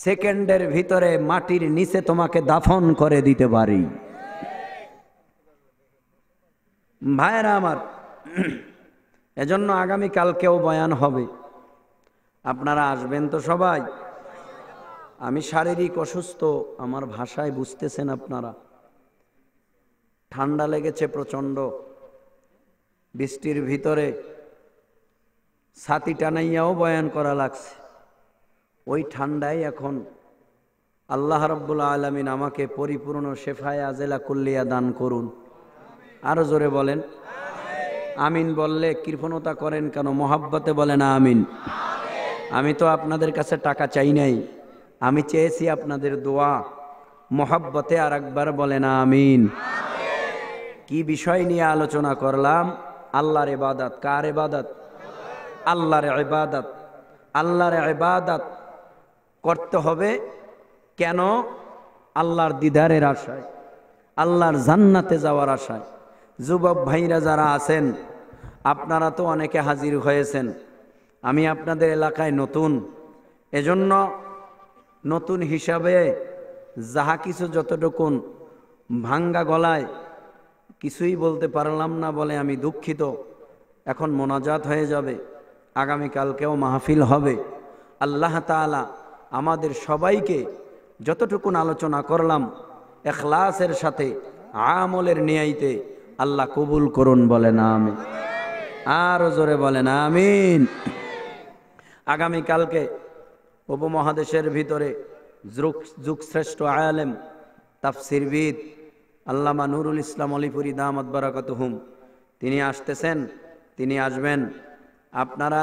সেকেন্ডের ভিতরে মাটির নিচে তোমাকে দাফন করে দিতে পারি ভাইয়েরা আমার এজন্য আগামী কালকেও বয়ান হবে আপনারা আসবেন তো সবাই আমি শারীরিক অসুস্থ আমার ভাষায় বুঝতেছেন আপনারা ঠান্ডা লেগেছে প্রচণ্ড বৃষ্টির ভিতরে ছাতি টানাইয়াও বয়ান করা লাগছে ওই ঠান্ডায় এখন আল্লাহ রব্বুল আলমিন আমাকে পরিপূর্ণ শেফায় আজেলা কুল্লিয়া দান করুন আরো জোরে বলেন আমিন বললে কৃপণতা করেন কেন বলে বলেন আমিন আমি তো আপনাদের কাছে টাকা চাই নাই আমি চেয়েছি আপনাদের দোয়া মোহাব্বতে আর একবার বলেন আমিন কি বিষয় নিয়ে আলোচনা করলাম আল্লাহর ইবাদত কার এবাদাত আল্লাহর ইবাদত আল্লাহর ইবাদত করতে হবে কেন আল্লাহর দিদারের আশায় আল্লাহর জান্নাতে যাওয়ার আশায় যুবক ভাইরা যারা আছেন আপনারা তো অনেকে হাজির হয়েছেন আমি আপনাদের এলাকায় নতুন এজন্য নতুন হিসাবে যাহা কিছু যতটুকুন ভাঙ্গা গলায় কিছুই বলতে পারলাম না বলে আমি দুঃখিত এখন মোনাজাত হয়ে যাবে আগামীকালকেও মাহফিল হবে আল্লাহ তালা আমাদের সবাইকে যতটুকুন আলোচনা করলাম এখলাসের সাথে আমলের নিয়াইতে আল্লাহ কবুল করুন বলেন আমি আরও জোরে বলেন আমিন আগামীকালকে উপমহাদেশের ভিতরে যুগশ্রেষ্ঠ আয়ালেম তাফসিরবিদ আল্লামা নুরুল ইসলাম অলিপুরি দামত বরাকত হুম তিনি আসতেছেন তিনি আসবেন আপনারা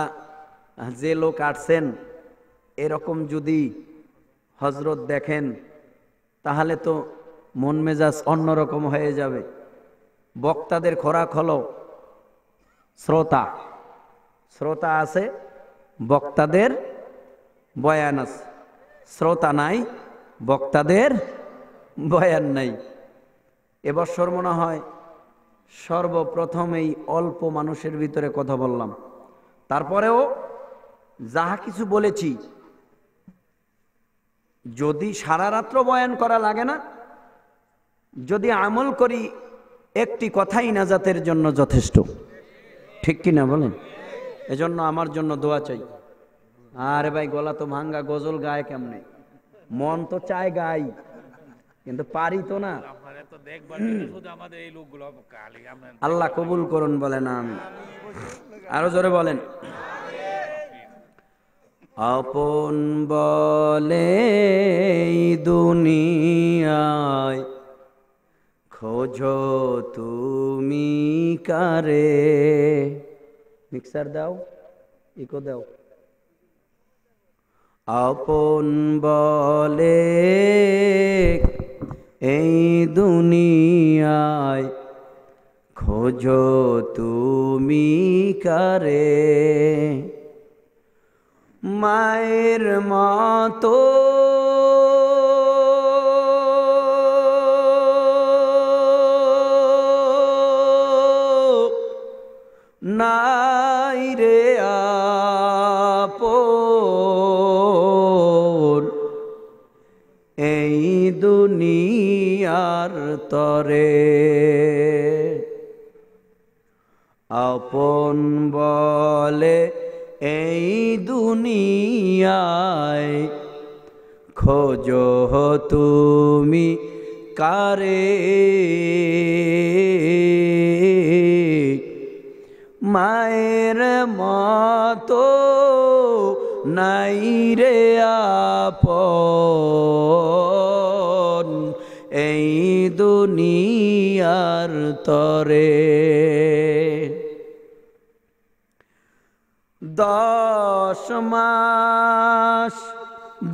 যে লোক আসছেন এরকম যদি হজরত দেখেন তাহলে তো মন মেজাজ অন্যরকম হয়ে যাবে বক্তাদের খোরাক হলো শ্রোতা শ্রোতা আছে বক্তাদের বয়ান আছে শ্রোতা নাই বক্তাদের বয়ান নাই এবছর মনে হয় সর্বপ্রথম এই অল্প মানুষের ভিতরে কথা বললাম তারপরেও যাহা কিছু বলেছি যদি সারা রাত্র বয়ান করা লাগে না যদি আমল করি একটি কথাই নাজাতের জন্য যথেষ্ট ঠিক কি না বলেন এজন্য আমার জন্য দোয়া চাই আরে ভাই গলা তো ভাঙ্গা গজল গায় কেমনে মন তো চায় গাই কিন্তু পারি তো না আল্লাহ কবুল করুন বলে না আমি আরো জোরে বলেন আপন বলে দুনিয়ায় খোঁজো তুমি কারে মিক্সার দাও ইকো দাও আপন বলে এই দুনিয়ায় খোঁজো তুমি কারে মায়ের মতো নাই রে আপন এই দুনিয়ার তরে আপন বলে এই দুনিয়ায় খোঁজো তুমি কারে মায়ের মতো নাই রে আপন এই দুনিয়ার তরে দশ মাস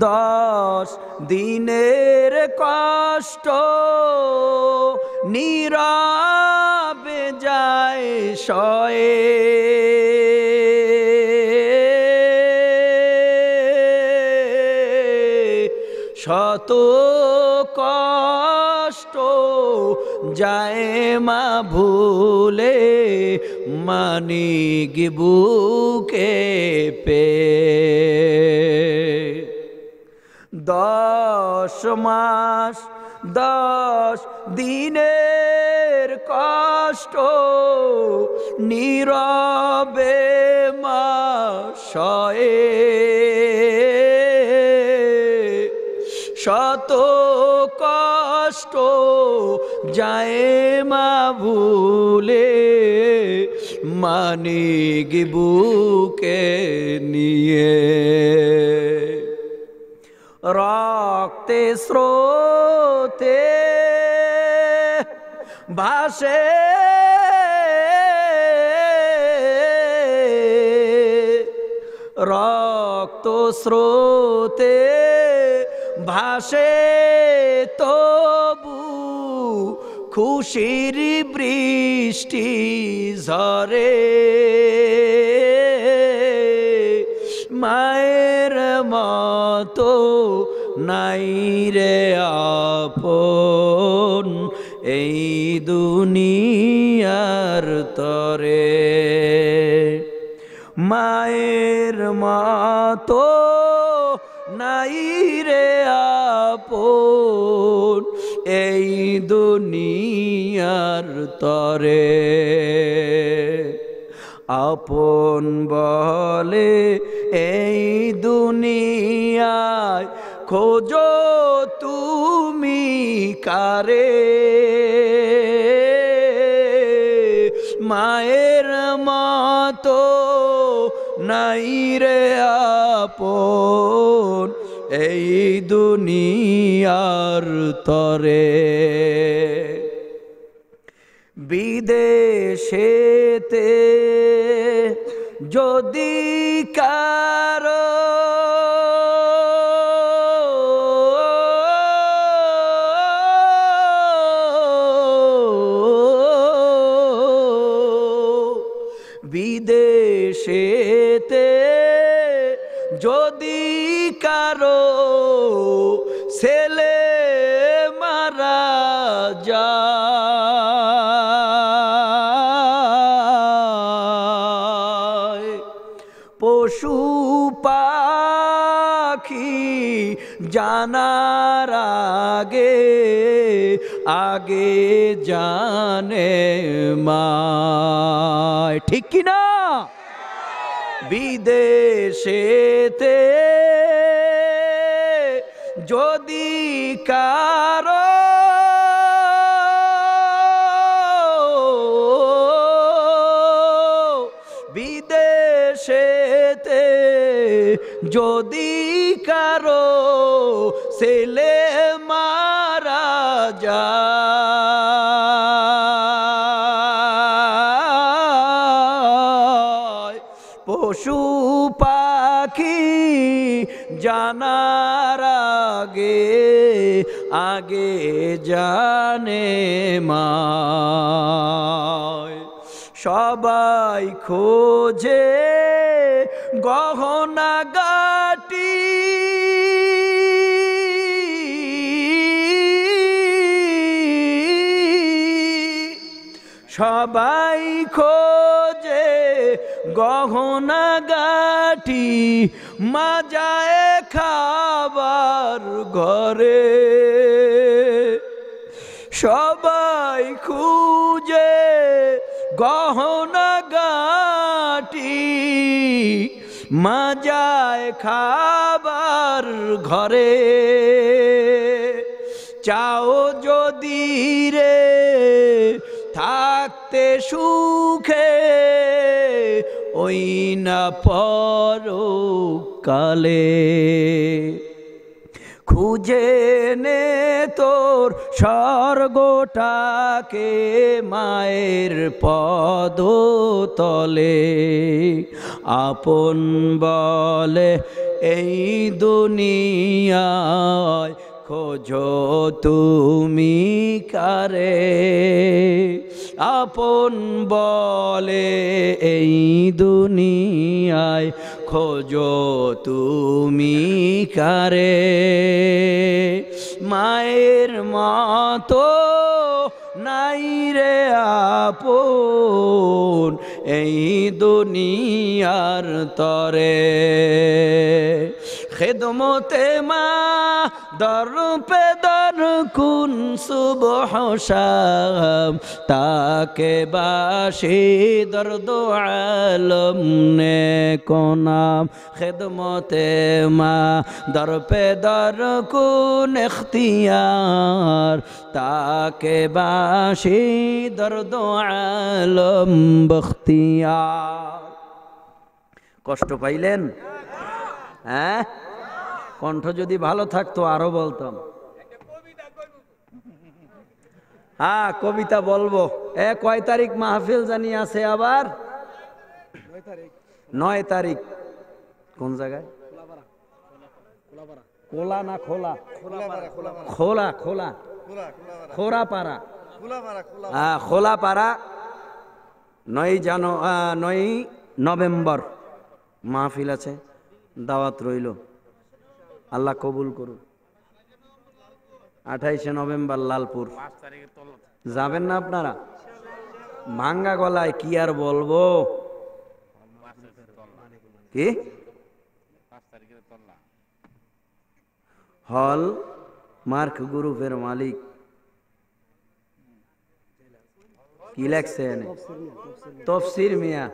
দশ দিনের কষ্ট নীরবে যায় শয়ে শত কষ্ট যায় মা ভুলে মানি গিবুকে পে দশ মাস দশ দিনের কষ্ট নীরবে মা শত কষ্ট যায় মা ভুলে মানে গিবুকে নিয়ে রক্তে স্রোত করতে ভাসে রক্ত স্রোতে ভাসে তবু খুশির বৃষ্টি ঝরে মায়ের মতো নাই রে আপন এই দুনিয়ার তরে মায়ের মাতো নাই রে আপন এই দুনিয়ার তরে আপন বলে এই দুনিয়ায় খোঁজো তুমি কারে মায়ের মাতো নাই রে আপন এই দুনিয়ার তরে বিদেশেতে যদি কার জানে মা ঠিক কি না বিদেশেতে যদি কারো বিদেশেতে যদি লাগে জানে মা সবাই খোঁজে গহনা গাটি সবাই খোঁজে গহনা গাটি মা যায় খাবার ঘরে সবাই খুঁজে গহনা গাটি মাজায় খাবার ঘরে চাও যদি রে থাকতে সুখে ওই না পরক কালে খুঁজে নে তোর স্বর্গটাকে মায়ের পদ তলে আপন বলে এই দুনিয়ায় খোঁজো তুমি কারে আপন বলে এই দুনিয়ায় খোঁজো তুমি কারে মায়ের মতো নাই রে আপন এই দুনিয়ার তরে খেদমতে মা দরপে কোন সুবহ শাম তাকে বাসি দর্দ আলম নে কোনাম খেদমতে মা দরপে দর কোন এখতিয়ার তাকে বাসি দর্দ আলম কষ্ট পাইলেন হ্যাঁ কণ্ঠ যদি ভালো থাকতো আরও বলতাম হ্যাঁ কবিতা বলবো এ কয় তারিখ মাহফিল জানি আছে আবার নয় তারিখ কোন জায়গায় কোলা না খোলা খোলা খোলা খোলা পারা হ্যাঁ খোলা পারা নয় জানো নয় নভেম্বর মাহফিল আছে দাওয়াত রইল আল্লাহ কবুল করুন আঠাইশে নভেম্বর লালপুর যাবেন না আপনারা ভাঙ্গা গলায় কি আর বলবো কি হল মার্ক গ্রুপের মালিক কি লাগছে তফসির মিয়া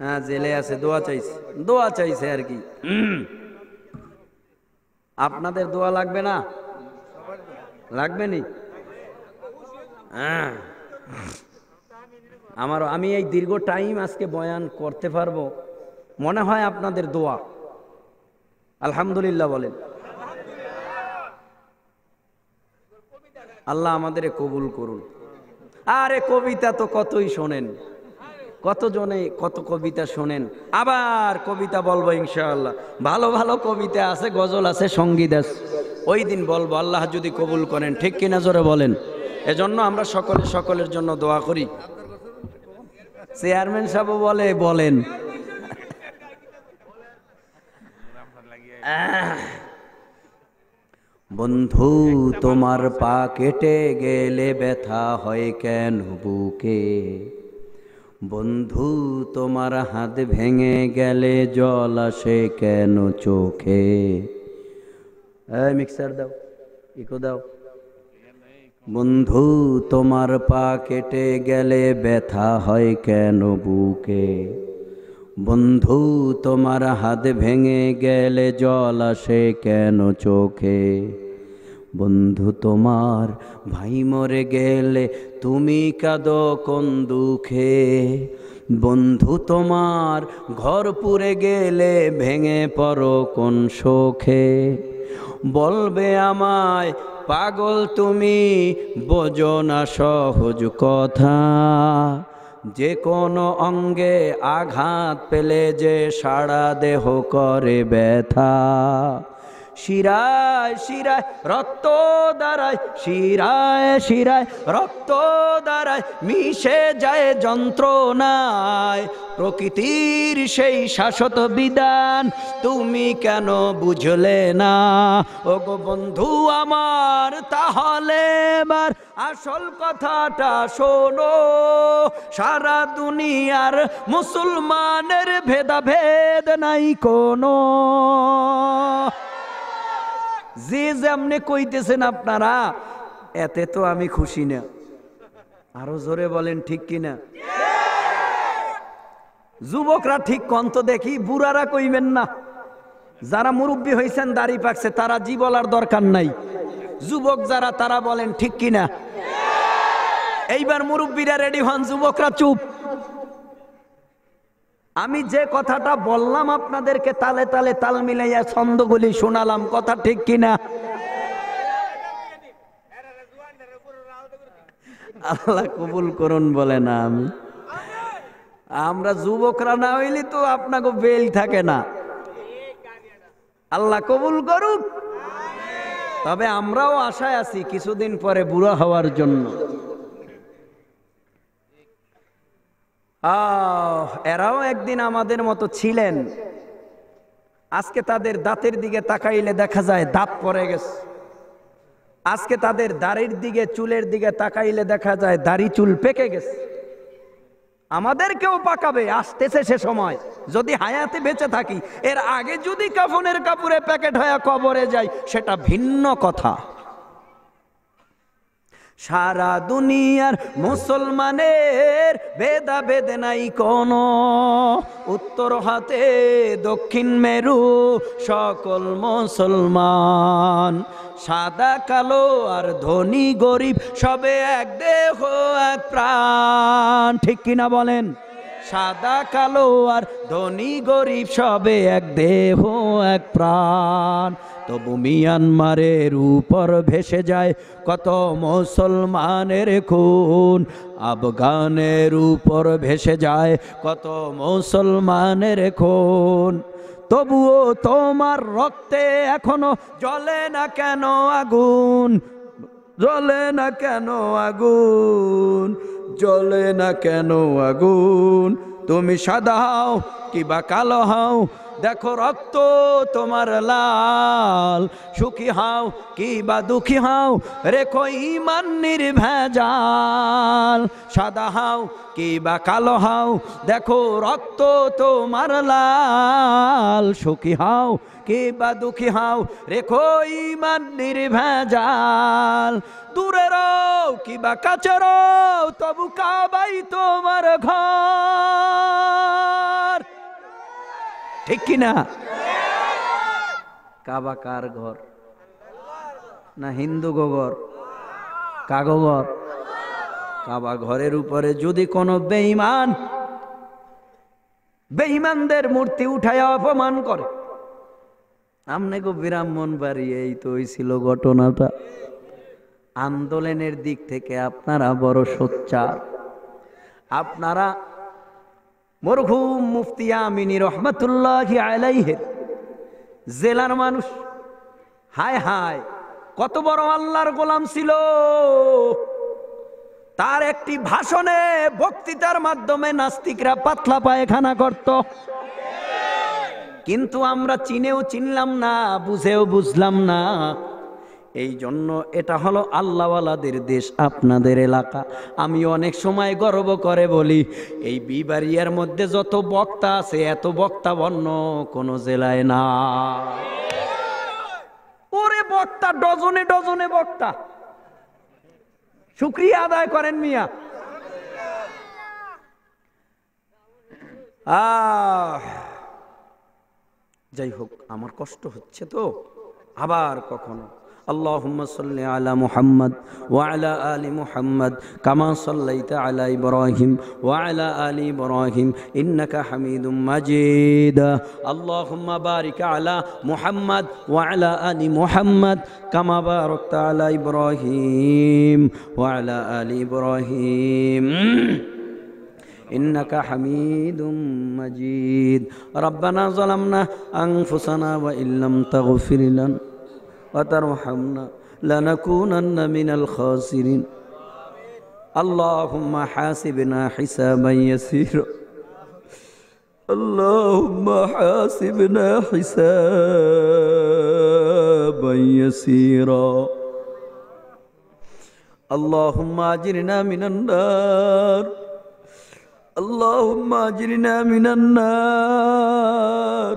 হ্যাঁ জেলে আছে দোয়া চাইছে দোয়া চাইছে আর কি আপনাদের দোয়া লাগবে না লাগবে নি হ্যাঁ। আমার আমি এই দীর্ঘ টাইম আজকে বয়ান করতে পারবো মনে হয় আপনাদের দোয়া আলহামদুলিল্লাহ বলেন আল্লাহ আমাদের কবুল করুন আরে কবিতা তো কতই শোনেন কতজনে কত কবিতা শোনেন আবার কবিতা বলবো ইনশাআল্লাহ ভালো ভালো কবিতা আছে গজল আছে সঙ্গীত আছে ওই দিন বলবো আল্লাহ যদি কবুল করেন ঠিক কিনা জোরে বলেন এজন্য আমরা সকলে সকলের জন্য দোয়া করি চেয়ারম্যান সাহেব বলে বলেন বন্ধু তোমার পা কেটে গেলে ব্যথা হয় কেন বুকে বন্ধু তোমার হাত ভেঙে গেলে জল আসে কেন চোখে মিক্সার দাও ইকো দাও বন্ধু তোমার পা কেটে গেলে ব্যথা হয় কেন বুকে বন্ধু তোমার হাত ভেঙে গেলে জল আসে কেন চোখে বন্ধু তোমার ভাই মরে গেলে তুমি কাঁদো কোন দুঃখে বন্ধু তোমার ঘর পুরে গেলে ভেঙে পড়ো কোন শোখে বলবে আমায় পাগল তুমি বোঝো না সহজ কথা যে কোনো অঙ্গে আঘাত পেলে যে সারা দেহ করে ব্যথা শিরায় শিরায় রক্ত দ্বারায় শিরায় শিরায় রক্ত দ্বারায় মিশে যায় যন্ত্রণায় প্রকৃতির সেই শাশ্বত বিধান তুমি কেন বুঝলে না ও গো বন্ধু আমার তাহলে এবার আসল কথাটা শোনো সারা দুনিয়ার মুসলমানের ভেদাভেদ নাই কোনো যে আপনি কইতেছেন আপনারা এতে তো আমি খুশি না আরো জোরে বলেন ঠিক কিনা যুবকরা ঠিক কন্ত দেখি বুড়ারা কইবেন না যারা মুরব্বী হয়েছেন দাড়ি পাকছে তারা জি বলার দরকার নাই যুবক যারা তারা বলেন ঠিক কিনা এইবার মুরব্বীরা রেডি হন যুবকরা চুপ আমি যে কথাটা বললাম আপনাদেরকে তালে তালে তাল মিলাইয়া ছন্দগুলি শোনালাম কথা ঠিক কিনা আল্লাহ কবুল করুন বলে না আমি আমরা যুবকরা না হইলে তো আপনাকে বেল থাকে না আল্লাহ কবুল করুক তবে আমরাও আশায় আছি কিছুদিন পরে বুড়া হওয়ার জন্য এরাও একদিন আমাদের মতো ছিলেন আজকে তাদের দাঁতের দিকে তাকাইলে দেখা যায় দাঁত পরে গেছে আজকে তাদের দাড়ির দিকে চুলের দিকে তাকাইলে দেখা যায় দাড়ি চুল পেকে গেছে আমাদেরকেও পাকাবে আসতেছে সে সময় যদি হায়াতে বেঁচে থাকি এর আগে যদি কাফনের কাপড়ে প্যাকেট হয়ে কবরে যাই সেটা ভিন্ন কথা সারা দুনিয়ার মুসলমানের বেদা বেদ নাই কোন উত্তর হাতে দক্ষিণ মেরু সকল মুসলমান সাদা কালো আর ধনী গরিব সবে এক দেহ এক প্রাণ ঠিক কিনা বলেন সাদা কালো আর ধনী গরিব সবে এক দেহ এক প্রাণ তবু মিয়ানমারের উপর ভেসে যায় কত মুসলমানের খুন আফগানের উপর ভেসে যায় কত মুসলমানের খুন তবুও তোমার রক্তে এখনো জলে না কেন আগুন জ্বলে না কেন আগুন জলে না কেন আগুন তুমি সাদা হও কিবা কালো হও দেখো রক্ত তোমার লাল সুখী হাও কি বা দুঃখী হাও রেখো ইমান নির্ভেজাল সাদা হাও কি বা কালো হাও দেখো রক্ত তোমার লাল সুখী হাও কি বা দুঃখী হাও রেখো ইমান নির্ভেজাল দূরে রও বা কাছে রও তবু কাবাই তোমার ঘর ঠিক কিনা কাবা কার ঘর না হিন্দু ঘর কাগো কাবা ঘরের উপরে যদি কোনো বেঈমান বেঈমানদের মূর্তি উঠায় অপমান করে আমনে গো ব্রাহ্মণ বাড়ি এই তো ছিল ঘটনাটা আন্দোলনের দিক থেকে আপনারা বড় সোচ্চার আপনারা মরঘুম মুফতিয়া মিনি রহমতুল্লাহ আলাইহের জেলার মানুষ হায় হায় কত বড় আল্লাহর গোলাম ছিল তার একটি ভাষণে বক্তৃতার মাধ্যমে নাস্তিকরা পাতলা পায়খানা করত কিন্তু আমরা চিনেও চিনলাম না বুঝেও বুঝলাম না এই জন্য এটা হলো আল্লাহওয়ালাদের দেশ আপনাদের এলাকা আমি অনেক সময় গর্ব করে বলি এই বিবারিয়ার মধ্যে যত বক্তা আছে এত বক্তা বন্য কোনো জেলায় না ওরে বক্তা ডজনে ডজনে বক্তা শুক্রিয়া আদায় করেন মিয়া যাই হোক আমার কষ্ট হচ্ছে তো আবার কখনো اللهم صل على محمد وعلى آل محمد كما صليت على إبراهيم وعلى آل إبراهيم إنك حميد مجيد اللهم بارك على محمد وعلى آل محمد كما باركت على إبراهيم وعلى آل إبراهيم إنك حميد مجيد ربنا ظلمنا أنفسنا وإن لم تغفر لنا وترحمنا لنكونن من الخاسرين اللهم حاسبنا حسابا يسيرا اللهم حاسبنا حسابا يسيرا اللهم اجرنا من النار اللهم اجرنا من النار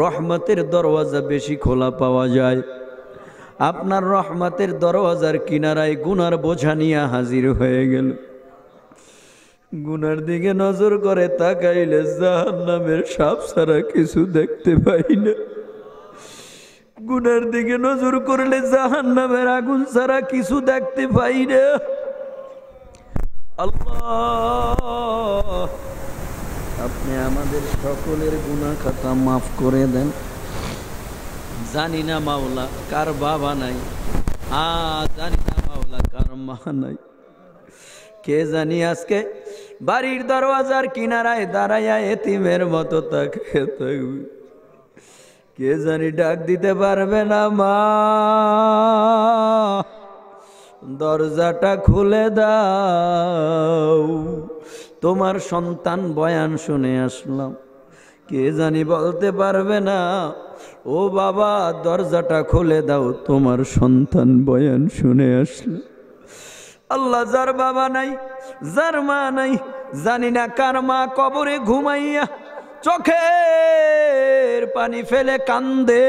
রহমতের দরওয়াজা বেশি খোলা পাওয়া যায় আপনার রহমতের দরওয়াজার কিনারায় গুনার বোঝা নিয়ে হাজির হয়ে গেল গুনার দিকে নজর করে তাকাইলে জাহান নামের সাপ ছাড়া কিছু দেখতে পাই না গুনার দিকে নজর করলে জাহান নামের আগুন ছাড়া কিছু দেখতে পাই না আল্লাহ আপনি আমাদের সকলের গুণা খাতা মাফ করে দেন জানি না মাওলা কার বাবা নাই আ জানি না মাওলা কার মা নাই কে জানি আজকে বাড়ির দরওয়াজার কিনারায় দাঁড়াইয়া এতিমের মতো তাকে থাকবে কে জানি ডাক দিতে পারবে না মা দরজাটা খুলে দাও তোমার সন্তান বয়ান শুনে আসলাম কে জানি বলতে পারবে না ও বাবা দরজাটা খুলে দাও তোমার সন্তান বয়ান শুনে আসলো আল্লাহ যার বাবা নাই যার মা নাই জানি না কার মা কবরে ঘুমাইয়া চোখের পানি ফেলে কান্দে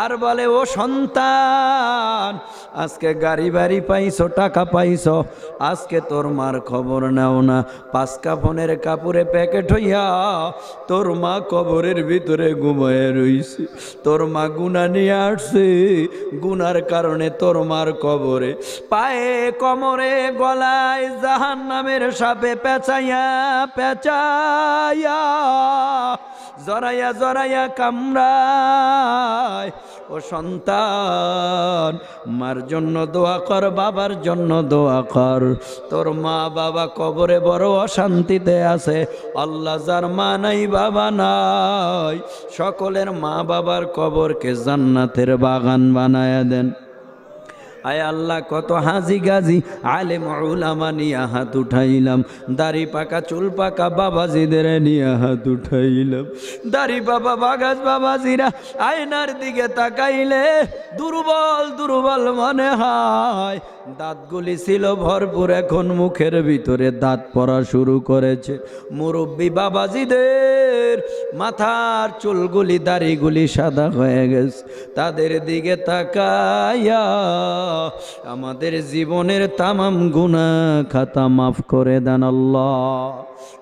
আর বলে ও সন্তান আজকে গাড়ি বাড়ি পাইছো টাকা পাইছো আজকে তোর মার খবর নাও না পাঁচকা ফোনের কাপড়ে প্যাকেট হইয়া তোর মা কবরের ভিতরে ঘুমায় রইছে তোর মা গুনা নিয়ে আসছে গুনার কারণে তোর মার কবরে পায়ে কমরে গলায় জাহান নামের সাপে পেঁচাইয়া পেঁচাইয়া জরাইয়া জরাইয়া কামরায় ও সন্তান মার জন্য দোয়া কর বাবার জন্য দোয়া কর তোর মা বাবা কবরে বড় অশান্তিতে আছে আল্লাহ যার মা নাই বাবা নাই সকলের মা বাবার কবরকে জান্নাতের বাগান বানায় দেন আয় আল্লাহ কত হাজি গাজি আলে মৌলামা নিয়া হাত উঠাইলাম দাড়ি পাকা চুল পাকা বাবাজিদের নিয়া হাত উঠাইলাম দাড়ি বাবা বাগাজ বাবাজিরা আয়নার দিকে তাকাইলে দুর্বল দুর্বল মনে হয় দাঁতগুলি ছিল ভরপুর এখন মুখের ভিতরে দাঁত পরা শুরু করেছে মুরব্বী বাবাজিদের মাথার চুলগুলি দাড়িগুলি সাদা হয়ে গেছে তাদের দিকে তাকাইয়া আমাদের জীবনের তামাম গুণা খাতা মাফ করে দেন আল্লাহ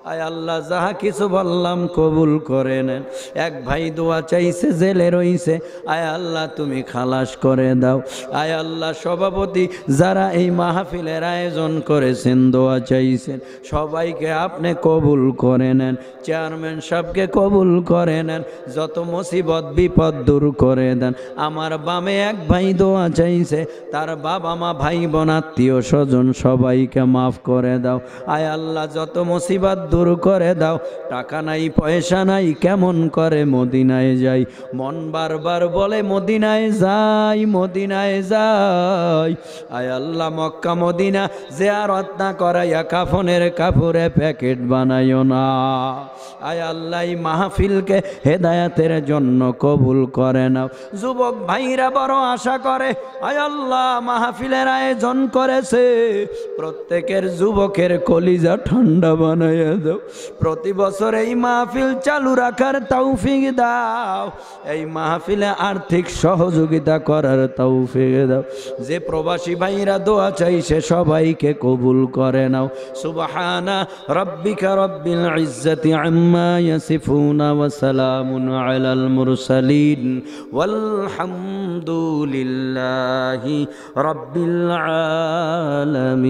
আয় আল্লাহ যাহা কিছু বললাম কবুল করে নেন এক ভাই দোয়া চাইছে জেলে রইছে আয় আল্লাহ তুমি খালাস করে দাও আয় আল্লাহ সভাপতি যারা এই মাহফিলের আয়োজন করেছেন দোয়া চাইছেন সবাইকে আপনি কবুল করে নেন চেয়ারম্যান সবকে কবুল করে নেন যত মুসিবত বিপদ দূর করে দেন আমার বামে এক ভাই দোয়া চাইছে তার বাবা মা ভাই বোন আত্মীয় স্বজন সবাইকে মাফ করে দাও আয় আল্লাহ যত মুসিবত দূর করে দাও টাকা নাই পয়সা নাই কেমন করে মদিনায় যাই মন বারবার বলে মদিনায় যাই মদিনায় যাই আয় আল্লাহ মক্কা মদিনা যে আর রত্না করাইয়া কাফনের কাপড়ে প্যাকেট বানাইও না আয় আল্লাহ মাহফিলকে হেদায়াতের জন্য কবুল করে নাও যুবক ভাইরা বড় আশা করে আয় আল্লাহ মাহফিলের আয়োজন করেছে প্রত্যেকের যুবকের কলিজা ঠান্ডা বানাইয়া দাও প্রতি বছর এই মাহফিল চালু রাখার তৌফিক দাও এই মাহফিলে আর্থিক সহযোগিতা করার তৌফিক দাও যে প্রবাসী ভাইরা দোয়া চাই সে সবাইকে কবুল করে নাও সুবাহানা রব্বিকা রব্বিল ইজ্জতি আম্মা ইয়াসিফুনা ওয়া সালামুন আলাল মুরসালিন ওয়ালহামদুলিল্লাহি রব্বিল আলামিন